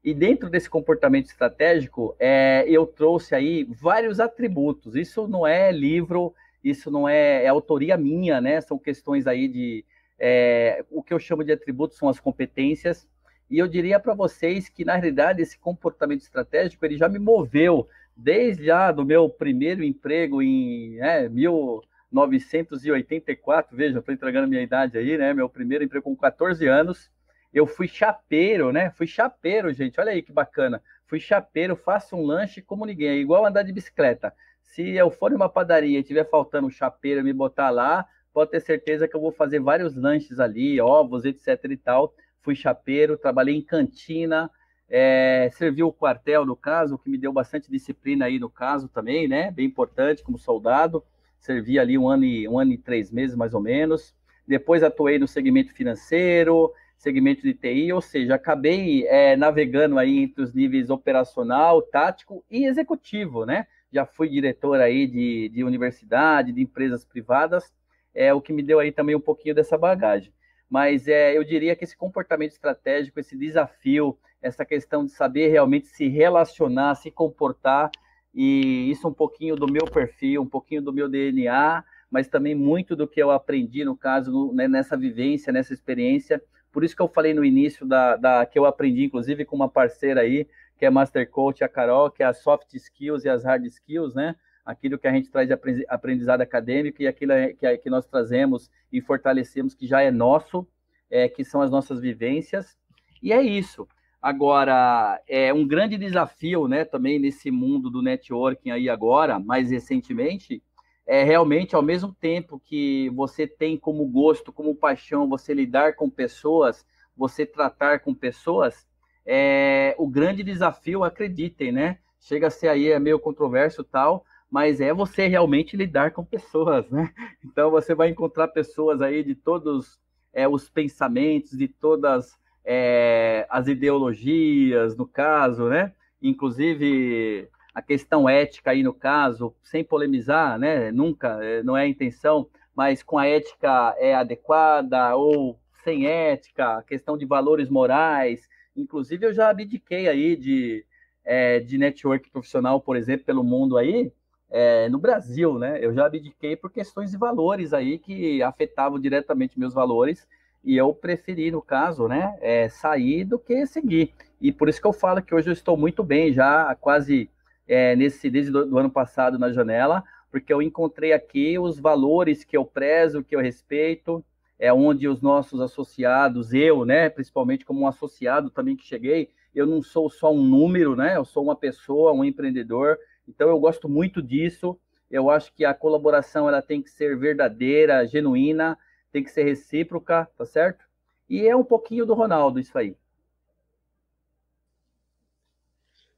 E dentro desse comportamento estratégico, é, eu trouxe aí vários atributos. Isso não é livro, isso não é, é autoria minha, né? São questões aí de é, o que eu chamo de atributos são as competências. E eu diria para vocês que na realidade esse comportamento estratégico ele já me moveu desde já do meu primeiro emprego em né, 1984. Veja, estou entregando minha idade aí, né? Meu primeiro emprego com 14 anos eu fui chapeiro, né? Fui chapeiro, gente. Olha aí que bacana. Fui chapeiro, faço um lanche como ninguém. É igual andar de bicicleta. Se eu for em uma padaria e tiver faltando um chapeiro me botar lá, pode ter certeza que eu vou fazer vários lanches ali, ovos, etc e tal. Fui chapeiro, trabalhei em cantina, é, servi o quartel, no caso, o que me deu bastante disciplina aí no caso também, né? Bem importante como soldado. Servi ali um ano e, um ano e três meses, mais ou menos. Depois atuei no segmento financeiro, segmento de TI, ou seja, acabei é, navegando aí entre os níveis operacional, tático e executivo, né? Já fui diretor aí de, de universidade, de empresas privadas, é o que me deu aí também um pouquinho dessa bagagem. Mas é, eu diria que esse comportamento estratégico, esse desafio, essa questão de saber realmente se relacionar, se comportar, e isso um pouquinho do meu perfil, um pouquinho do meu DNA, mas também muito do que eu aprendi, no caso, né, nessa vivência, nessa experiência, por isso que eu falei no início da, da que eu aprendi, inclusive, com uma parceira aí, que é Master Coach, a Carol, que é as soft skills e as hard skills, né? Aquilo que a gente traz de aprendizado acadêmico e aquilo é, que, é, que nós trazemos e fortalecemos, que já é nosso, é, que são as nossas vivências. E é isso. Agora, é um grande desafio, né, também nesse mundo do networking aí agora, mais recentemente, é realmente ao mesmo tempo que você tem como gosto, como paixão, você lidar com pessoas, você tratar com pessoas, é, o grande desafio, acreditem, né? Chega a ser aí é meio controverso tal, mas é você realmente lidar com pessoas, né? (laughs) Então você vai encontrar pessoas aí de todos é, os pensamentos, de todas é, as ideologias, no caso, né? Inclusive a questão ética aí no caso, sem polemizar, né? Nunca, eh, não é a intenção, mas com a ética é adequada ou sem ética, questão de valores morais. Inclusive, eu já abdiquei aí de, é, de network profissional, por exemplo, pelo mundo aí, é, no Brasil, né? Eu já abdiquei por questões de valores aí que afetavam diretamente meus valores e eu preferi, no caso, né, é, sair do que seguir. E por isso que eu falo que hoje eu estou muito bem já há quase é, nesse desde do, do ano passado na janela, porque eu encontrei aqui os valores que eu prezo, que eu respeito, é onde os nossos associados, eu, né, principalmente como um associado também que cheguei, eu não sou só um número, né? Eu sou uma pessoa, um empreendedor. Então eu gosto muito disso. Eu acho que a colaboração ela tem que ser verdadeira, genuína, tem que ser recíproca, tá certo? E é um pouquinho do Ronaldo isso aí.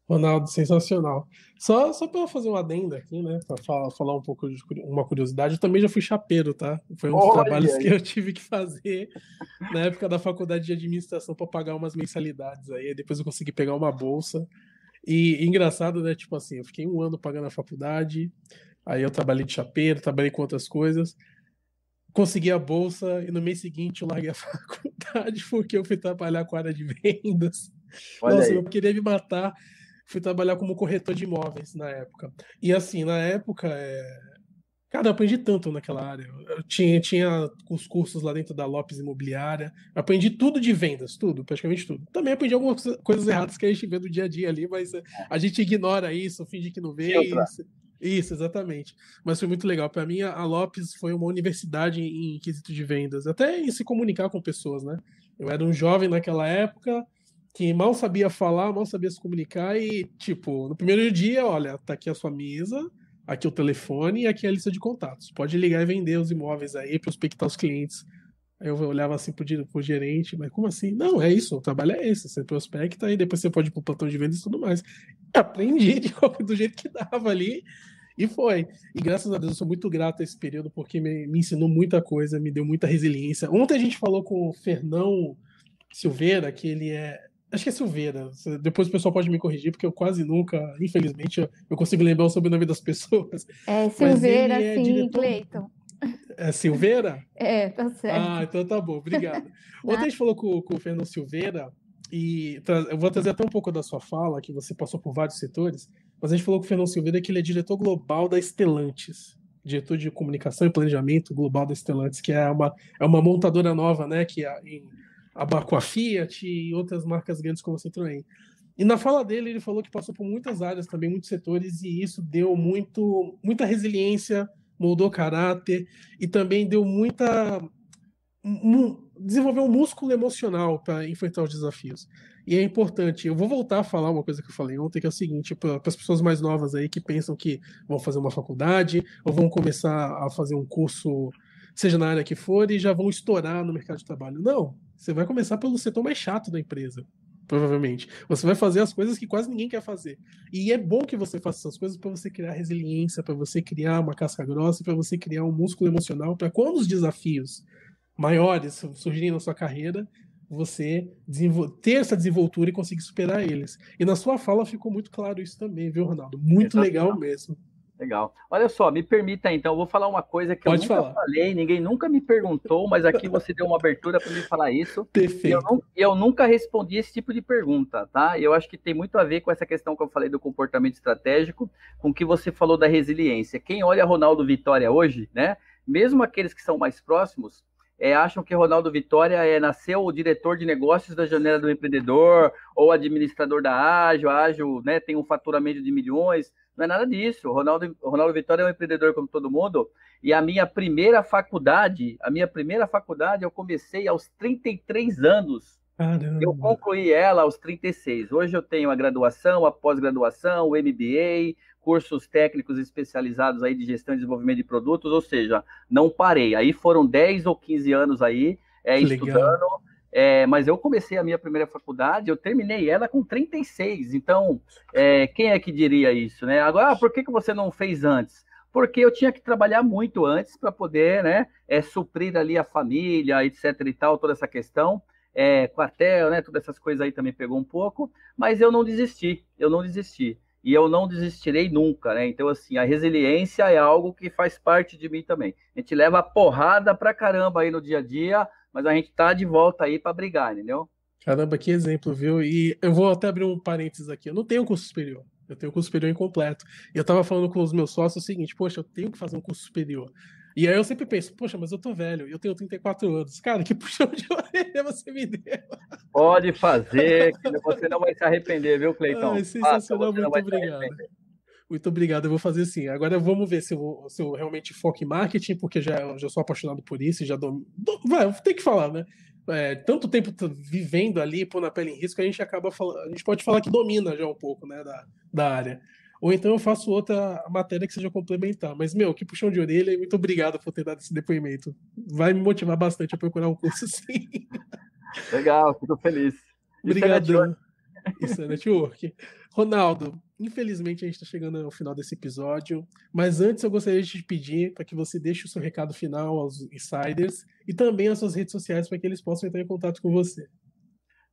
Ronaldo, sensacional. Só, só para fazer uma adenda aqui, né? Para falar, falar, um pouco de uma curiosidade, eu também já fui chapeiro, tá? Foi um dos Olha trabalhos aí. que eu tive que fazer (laughs) na época da faculdade de administração para pagar umas mensalidades aí. Depois eu consegui pegar uma bolsa. E, e engraçado, né? Tipo assim, eu fiquei um ano pagando a faculdade, aí eu trabalhei de chapeiro, trabalhei com outras coisas consegui a bolsa e no mês seguinte eu larguei a (laughs) faculdade porque eu fui trabalhar com a área de vendas. Olha Nossa, aí. eu queria me matar fui trabalhar como corretor de imóveis na época. E assim, na época, é... cara, eu aprendi tanto naquela área. Eu tinha, tinha os cursos lá dentro da Lopes Imobiliária, eu aprendi tudo de vendas, tudo, praticamente tudo. Também aprendi algumas coisas erradas que a gente vê do dia a dia ali, mas é, a gente ignora isso, finge que não vê. Isso. Isso, exatamente. Mas foi muito legal. Para mim, a Lopes foi uma universidade em quesito de vendas, até em se comunicar com pessoas, né? Eu era um jovem naquela época, que mal sabia falar, mal sabia se comunicar e, tipo, no primeiro dia, olha, tá aqui a sua mesa, aqui o telefone e aqui a lista de contatos. Pode ligar e vender os imóveis aí, prospectar os clientes. Aí eu olhava assim pro, pro gerente, mas como assim? Não, é isso, o trabalho é esse, você prospecta e depois você pode ir pro plantão de vendas e tudo mais. aprendi de, do jeito que dava ali e foi. E graças a Deus eu sou muito grato a esse período porque me, me ensinou muita coisa, me deu muita resiliência. Ontem a gente falou com o Fernão Silveira, que ele é Acho que é Silveira. Depois o pessoal pode me corrigir, porque eu quase nunca, infelizmente, eu consigo lembrar o sobrenome das pessoas. É Silveira, é sim, diretor... Cleiton. É Silveira? É, tá certo. Ah, então tá bom, obrigado. Ontem a gente falou com, com o Fernando Silveira, e eu vou trazer até um pouco da sua fala, que você passou por vários setores, mas a gente falou com o Fernando Silveira que ele é diretor global da Estelantes, diretor de comunicação e planejamento global da Estelantes, que é uma, é uma montadora nova, né, que é em com a Fiat e outras marcas grandes como a Citroën. E na fala dele, ele falou que passou por muitas áreas também, muitos setores, e isso deu muito, muita resiliência, moldou caráter e também deu muita. desenvolveu um músculo emocional para enfrentar os desafios. E é importante. Eu vou voltar a falar uma coisa que eu falei ontem, que é o seguinte: para as pessoas mais novas aí que pensam que vão fazer uma faculdade ou vão começar a fazer um curso seja na área que for, e já vão estourar no mercado de trabalho. Não. Você vai começar pelo setor mais chato da empresa, provavelmente. Você vai fazer as coisas que quase ninguém quer fazer. E é bom que você faça essas coisas para você criar resiliência, para você criar uma casca grossa, para você criar um músculo emocional, para quando os desafios maiores surgirem na sua carreira, você ter essa desenvoltura e conseguir superar eles. E na sua fala ficou muito claro isso também, viu, Ronaldo? Muito legal mesmo. Legal. Olha só, me permita então, eu vou falar uma coisa que Pode eu nunca falar. falei, ninguém nunca me perguntou, mas aqui você deu uma abertura para me falar isso. Perfeito. Eu, não, eu, nunca respondi esse tipo de pergunta, tá? Eu acho que tem muito a ver com essa questão que eu falei do comportamento estratégico, com o que você falou da resiliência. Quem olha Ronaldo Vitória hoje, né? Mesmo aqueles que são mais próximos, é, acham que Ronaldo Vitória é nasceu o diretor de negócios da janela do empreendedor ou administrador da Ágil, a Ágil né, tem um faturamento de milhões. Não é nada disso. O Ronaldo, o Ronaldo Vitória é um empreendedor como todo mundo. E a minha primeira faculdade, a minha primeira faculdade eu comecei aos 33 anos. Caramba. Eu concluí ela aos 36. Hoje eu tenho a graduação, a pós-graduação, o MBA, cursos técnicos especializados aí de gestão e desenvolvimento de produtos, ou seja, não parei. Aí foram 10 ou 15 anos aí é, estudando, Legal. É, mas eu comecei a minha primeira faculdade, eu terminei ela com 36. Então, é, quem é que diria isso, né? Agora, ah, por que, que você não fez antes? Porque eu tinha que trabalhar muito antes para poder, né, é, suprir ali a família, etc e tal, toda essa questão. É, quartel, né, todas essas coisas aí também pegou um pouco, mas eu não desisti, eu não desisti. E eu não desistirei nunca, né? Então, assim, a resiliência é algo que faz parte de mim também. A gente leva porrada pra caramba aí no dia a dia, mas a gente tá de volta aí para brigar, entendeu? Caramba, que exemplo, viu? E eu vou até abrir um parênteses aqui. Eu não tenho curso superior. Eu tenho curso superior incompleto. E eu tava falando com os meus sócios o seguinte: poxa, eu tenho que fazer um curso superior. E aí eu sempre penso, poxa, mas eu tô velho, eu tenho 34 anos. Cara, que (laughs) puxão de orelha você me deu. Pode fazer, (laughs) você não vai se arrepender, viu, Cleiton? sensacional, Passa, muito obrigado. Muito obrigado, eu vou fazer assim. Agora vamos ver se eu, se eu realmente foco em marketing, porque já, é, já sou apaixonado por isso e já dou. dou vai, tem que falar, né? É, tanto tempo vivendo ali, pôr na pele em risco, a gente acaba falando. A gente pode falar que domina já um pouco, né, da, da área. Ou então eu faço outra matéria que seja complementar. Mas, meu, que puxão de orelha e muito obrigado por ter dado esse depoimento. Vai me motivar bastante a procurar um curso assim. (laughs) Legal, fico feliz. Obrigado. Isso é network. Isso é network. Ronaldo, Infelizmente, a gente está chegando ao final desse episódio, mas antes eu gostaria de te pedir para que você deixe o seu recado final aos insiders e também às suas redes sociais para que eles possam entrar em contato com você.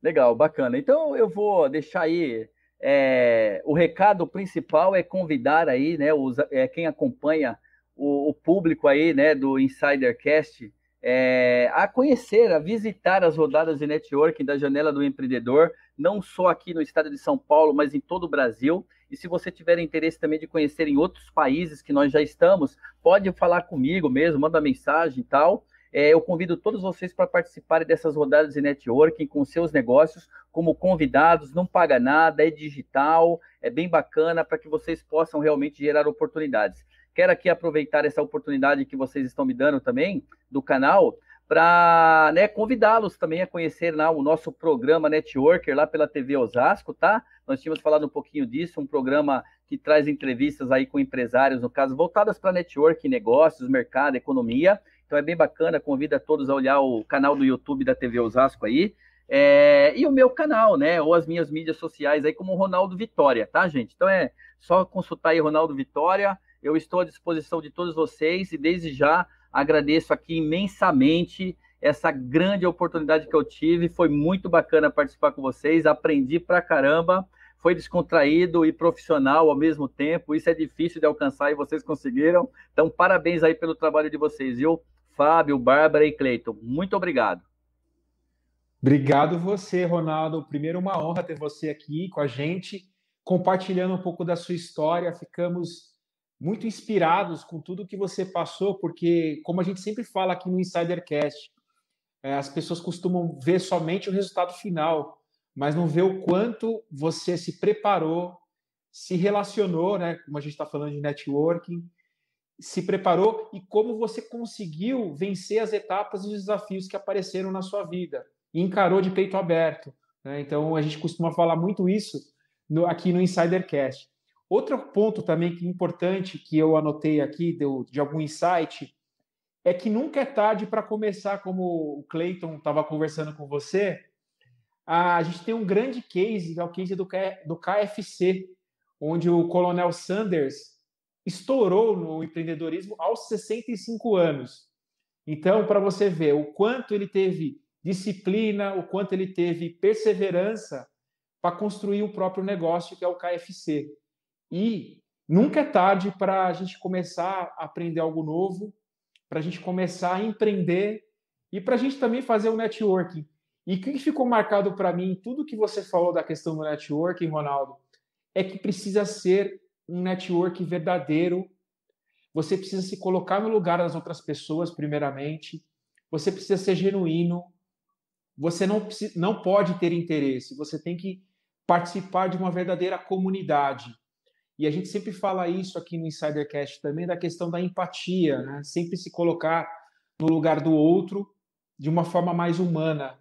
Legal, bacana. Então eu vou deixar aí é, o recado principal é convidar aí, né, os, é, quem acompanha o, o, público aí, né, do Insidercast é, a conhecer, a visitar as rodadas de networking da Janela do Empreendedor, não só aqui no estado de São Paulo, mas em todo o Brasil. E se você tiver interesse também de conhecer em outros países que nós já estamos, pode falar comigo mesmo, manda mensagem e tal. É, eu convido todos vocês para participarem dessas rodadas de networking com seus negócios como convidados, não paga nada, é digital, é bem bacana para que vocês possam realmente gerar oportunidades. Quero aqui aproveitar essa oportunidade que vocês estão me dando também do canal para né, convidá-los também a conhecer lá o nosso programa Networker lá pela TV Osasco, tá? Nós tínhamos falado um pouquinho disso, um programa que traz entrevistas aí com empresários, no caso, voltadas para network, negócios, mercado, economia. Então é bem bacana, convida todos a olhar o canal do YouTube da TV Osasco aí. É, e o meu canal, né? Ou as minhas mídias sociais aí, como Ronaldo Vitória, tá, gente? Então é só consultar aí Ronaldo Vitória, eu estou à disposição de todos vocês e desde já agradeço aqui imensamente essa grande oportunidade que eu tive. Foi muito bacana participar com vocês, aprendi pra caramba. Foi descontraído e profissional ao mesmo tempo. Isso é difícil de alcançar e vocês conseguiram. Então, parabéns aí pelo trabalho de vocês, viu? Fábio, Bárbara e Cleiton. Muito obrigado. Obrigado você, Ronaldo. Primeiro, uma honra ter você aqui com a gente, compartilhando um pouco da sua história. Ficamos muito inspirados com tudo que você passou, porque, como a gente sempre fala aqui no Insidercast, é, as pessoas costumam ver somente o resultado final, mas não vê o quanto você se preparou, se relacionou, né? Como a gente está falando de networking, se preparou e como você conseguiu vencer as etapas e os desafios que apareceram na sua vida e encarou de peito aberto. Né? Então a gente costuma falar muito isso no, aqui no Insidercast. Outro ponto também que é importante que eu anotei aqui deu, de algum insight é que nunca é tarde para começar, como o Clayton estava conversando com você. A, gente tem um grande case, que é o case do, do KFC, onde o Coronel Sanders estourou no empreendedorismo aos 65 anos. Então, para você ver o quanto ele teve disciplina, o quanto ele teve perseverança para construir o próprio negócio, que é o KFC. E nunca é tarde para a gente começar a aprender algo novo, para a gente começar a empreender e para a gente também fazer o um networking. E o que ficou marcado para mim, tudo que você falou da questão do networking, Ronaldo, é que precisa ser um network verdadeiro. Você precisa se colocar no lugar das outras pessoas, primeiramente. Você precisa ser genuíno. Você não, não pode ter interesse. Você tem que participar de uma verdadeira comunidade. E a gente sempre fala isso aqui no Insidercast também, da questão da empatia, né? sempre se colocar no lugar do outro de uma forma mais humana.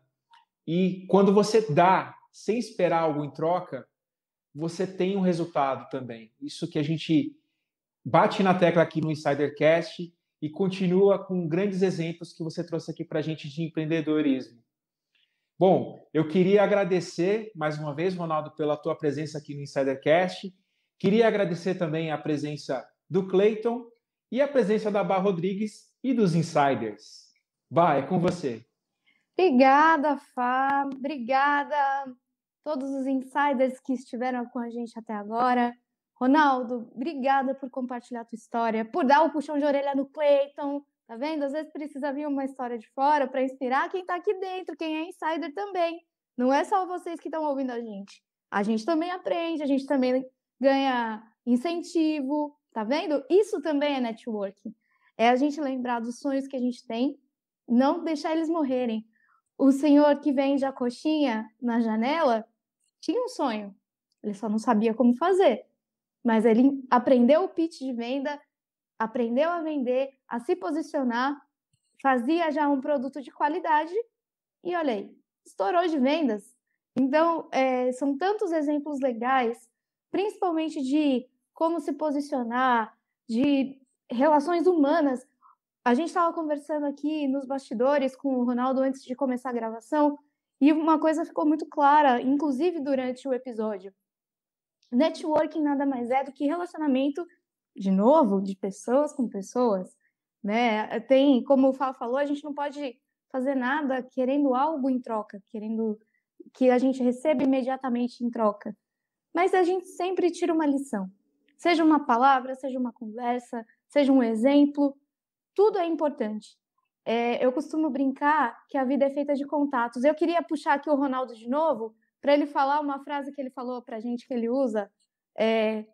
E quando você dá sem esperar algo em troca, você tem um resultado também. Isso que a gente bate na tecla aqui no Insidercast e continua com grandes exemplos que você trouxe aqui para a gente de empreendedorismo. Bom, eu queria agradecer mais uma vez, Ronaldo, pela tua presença aqui no Insidercast Queria agradecer também a presença do Clayton e a presença da Bar Rodrigues e dos insiders. Bah, é com você. Obrigada, Fá. Obrigada a todos os insiders que estiveram com a gente até agora. Ronaldo, obrigada por compartilhar a tua história, por dar o puxão de orelha no Clayton. Tá vendo? Às vezes precisa vir uma história de fora para inspirar quem está aqui dentro, quem é insider também. Não é só vocês que estão ouvindo a gente. A gente também aprende, a gente também ganha incentivo, tá vendo? Isso também é networking. É a gente lembrar dos sonhos que a gente tem, não deixar eles morrerem. O senhor que vende a coxinha na janela tinha um sonho, ele só não sabia como fazer. Mas ele aprendeu o pitch de venda, aprendeu a vender, a se posicionar, fazia já um produto de qualidade e olha aí, estourou de vendas. Então, é, são tantos exemplos legais principalmente de como se posicionar, de relações humanas. A gente estava conversando aqui nos bastidores com o Ronaldo antes de começar a gravação e uma coisa ficou muito clara, inclusive durante o episódio. Networking nada mais é do que relacionamento, de novo, de pessoas com pessoas. Né? Tem, como o Fá falou, a gente não pode fazer nada querendo algo em troca, querendo que a gente receba imediatamente em troca. Mas a gente sempre tira uma lição. Seja uma palavra, seja uma conversa, seja um exemplo, tudo é importante. É, eu costumo brincar que a vida é feita de contatos. Eu queria puxar aqui o Ronaldo de novo para ele falar uma frase que ele falou para a gente que ele usa é,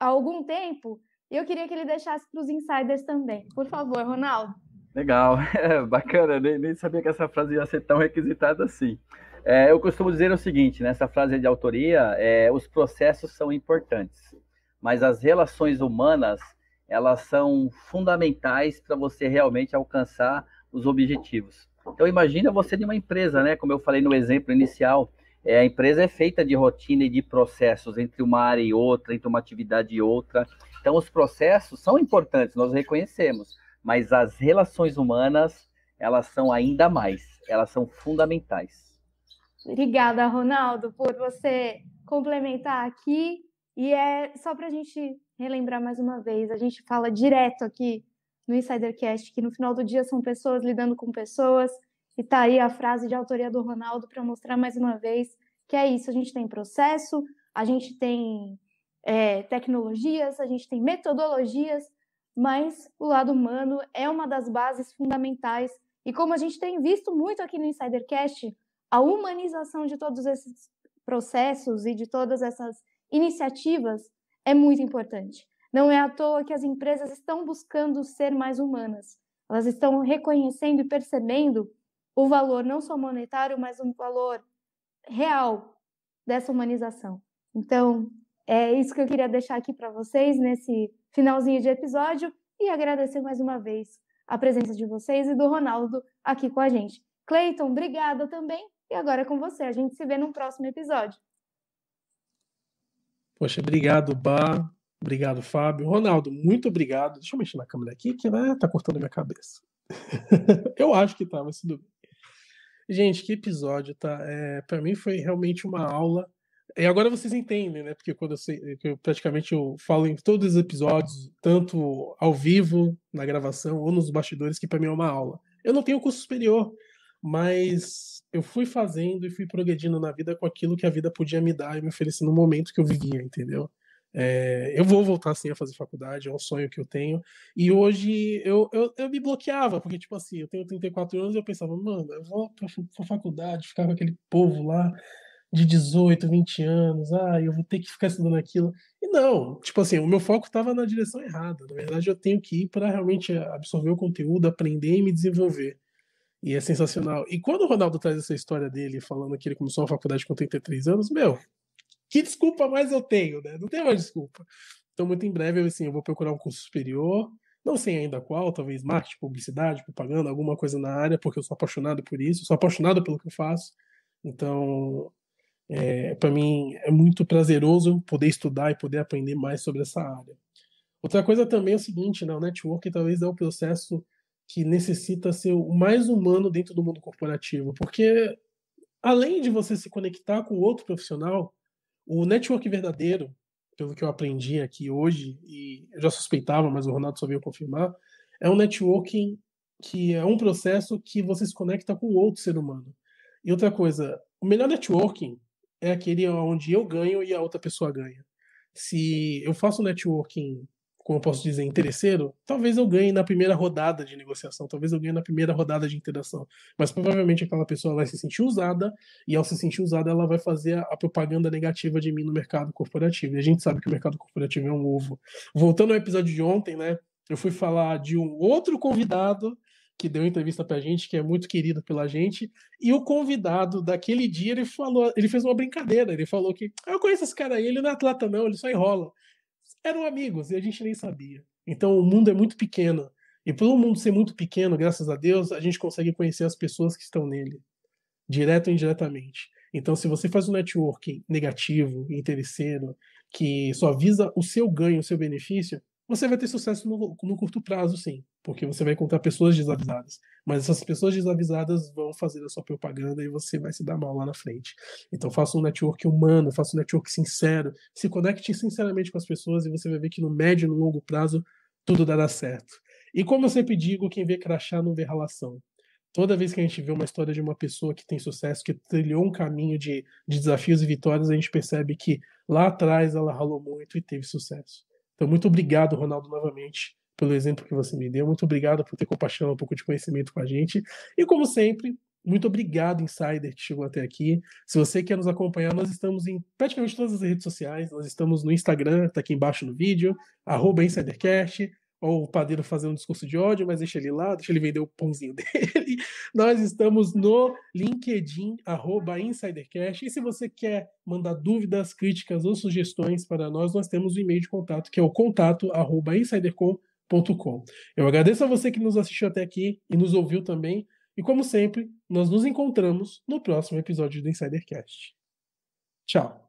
há algum tempo. E eu queria que ele deixasse para os insiders também. Por favor, Ronaldo. Legal, (laughs) é, bacana. Nem, nem sabia que essa frase ia ser tão requisitada assim. É, eu costumo dizer o seguinte, nessa né, frase é de autoria, é, os processos são importantes, mas as relações humanas, elas são fundamentais para você realmente alcançar os objetivos. Então imagina você de uma empresa, né? Como eu falei no exemplo inicial, é, a empresa é feita de rotina e de processos entre uma área e outra, entre uma atividade e outra. Então os processos são importantes, nós reconhecemos, mas as relações humanas, elas são ainda mais, elas são fundamentais. Obrigada, Ronaldo, por você complementar aqui. E é só para a gente relembrar mais uma vez, a gente fala direto aqui no Insidercast que no final do dia são pessoas lidando com pessoas. E tá aí a frase de autoria do Ronaldo para mostrar mais uma vez que é isso. A gente tem processo, a gente tem é, tecnologias, a gente tem metodologias, mas o lado humano é uma das bases fundamentais. E como a gente tem visto muito aqui no Insidercast, a humanização de todos esses processos e de todas essas iniciativas é muito importante. Não é à toa que as empresas estão buscando ser mais humanas. Elas estão reconhecendo e percebendo o valor não só monetário, mas um valor real dessa humanização. Então, é isso que eu queria deixar aqui para vocês nesse finalzinho de episódio e agradecer mais uma vez a presença de vocês e do Ronaldo aqui com a gente. Cleiton, obrigada também e agora é com você. A gente se vê num próximo episódio. Poxa, obrigado, Bá. Obrigado, Fábio. Ronaldo, muito obrigado. Deixa eu mexer na câmera aqui, que né, tá cortando minha cabeça. (laughs) eu acho que tá, mas tudo bem. Gente, que episódio, tá? É, para mim foi realmente uma aula. E agora vocês entendem, né? Porque quando eu, sei, eu praticamente eu falo em todos os episódios, tanto ao vivo, na gravação ou nos bastidores, que para mim é uma aula. Eu não tenho curso superior, mas eu fui fazendo e fui progredindo na vida com aquilo que a vida podia me dar e me oferecer no momento que eu vivia, entendeu? É, eu vou voltar assim a fazer faculdade, é um sonho que eu tenho. E hoje eu, eu, eu me bloqueava, porque, tipo assim, eu tenho 34 anos e eu pensava, mano, eu vou pra, pra faculdade, ficar com aquele povo lá de 18, 20 anos, ah, eu vou ter que ficar estudando aquilo. E não, tipo assim, o meu foco estava na direção errada. Na verdade, eu tenho que ir para realmente absorver o conteúdo, aprender e me desenvolver. E é sensacional. E quando o Ronaldo traz essa história dele, falando que ele começou a faculdade com 33 anos, meu, que desculpa mais eu tenho, né? Não tem mais desculpa. Então, muito em breve, eu, assim, eu vou procurar um curso superior, não sei ainda qual, talvez marketing, publicidade, propaganda, alguma coisa na área, porque eu sou apaixonado por isso, sou apaixonado pelo que eu faço. Então, é, para mim, é muito prazeroso poder estudar e poder aprender mais sobre essa área. Outra coisa também é o seguinte, né? O networking talvez é o um processo que necessita ser o mais humano dentro do mundo corporativo, porque além de você se conectar com outro profissional, o network verdadeiro, pelo que eu aprendi aqui hoje, e eu já suspeitava, mas o Ronaldo só veio confirmar, é um networking que é um processo que você se conecta com outro ser humano. E outra coisa, o melhor networking é aquele onde eu ganho e a outra pessoa ganha. Se eu faço um networking como eu posso dizer, interesseiro, talvez eu ganhe na primeira rodada de negociação, talvez eu ganhe na primeira rodada de interação. Mas provavelmente aquela pessoa vai se sentir usada, e ao se sentir usada, ela vai fazer a propaganda negativa de mim no mercado corporativo. E a gente sabe que o mercado corporativo é um ovo. Voltando ao episódio de ontem, né? Eu fui falar de um outro convidado que deu entrevista pra gente, que é muito querido pela gente, e o convidado daquele dia, ele falou, ele fez uma brincadeira, ele falou que ah, eu conheço esse cara aí, ele não é atleta não, ele só enrola eram amigos e a gente nem sabia. Então o mundo é muito pequeno. E pelo mundo ser muito pequeno, graças a Deus, a gente consegue conhecer as pessoas que estão nele, direto ou indiretamente. Então, se você faz um networking negativo, interesseiro, que só visa o seu ganho, o seu benefício, você vai ter sucesso no, no, curto prazo, sim, porque você vai encontrar pessoas desavisadas. Mas essas pessoas desavisadas vão fazer a sua propaganda e você vai se dar mal lá na frente. Então faça um network humano, faça um network sincero, se conecte sinceramente com as pessoas e você vai ver que no médio e no longo prazo tudo dará certo. E como eu sempre digo, quem vê crachá não vê relação. Toda vez que a gente vê uma história de uma pessoa que tem sucesso, que trilhou um caminho de, de desafios e vitórias, a gente percebe que lá atrás ela ralou muito e teve sucesso. Então, muito obrigado, Ronaldo, novamente, pelo exemplo que você me deu. Muito obrigado por ter compartilhado um pouco de conhecimento com a gente. E, como sempre, muito obrigado, Insider, que chegou até aqui. Se você quer nos acompanhar, nós estamos em praticamente todas as redes sociais. Nós estamos no Instagram, está aqui embaixo no vídeo, arroba InsiderCast ou o padeiro fazer um discurso de ódio, mas deixa ele lá, deixa ele vender o pãozinho (laughs) dele. Nós estamos no LinkedIn, arroba InsiderCast. E se você quer mandar dúvidas, críticas ou sugestões para nós, nós temos o um e-mail de contato, que é o contato arroba insidercom.com. Eu agradeço a você que nos assistiu até aqui e nos ouviu também. E como sempre, nós nos encontramos no próximo episódio do InsiderCast. Tchau!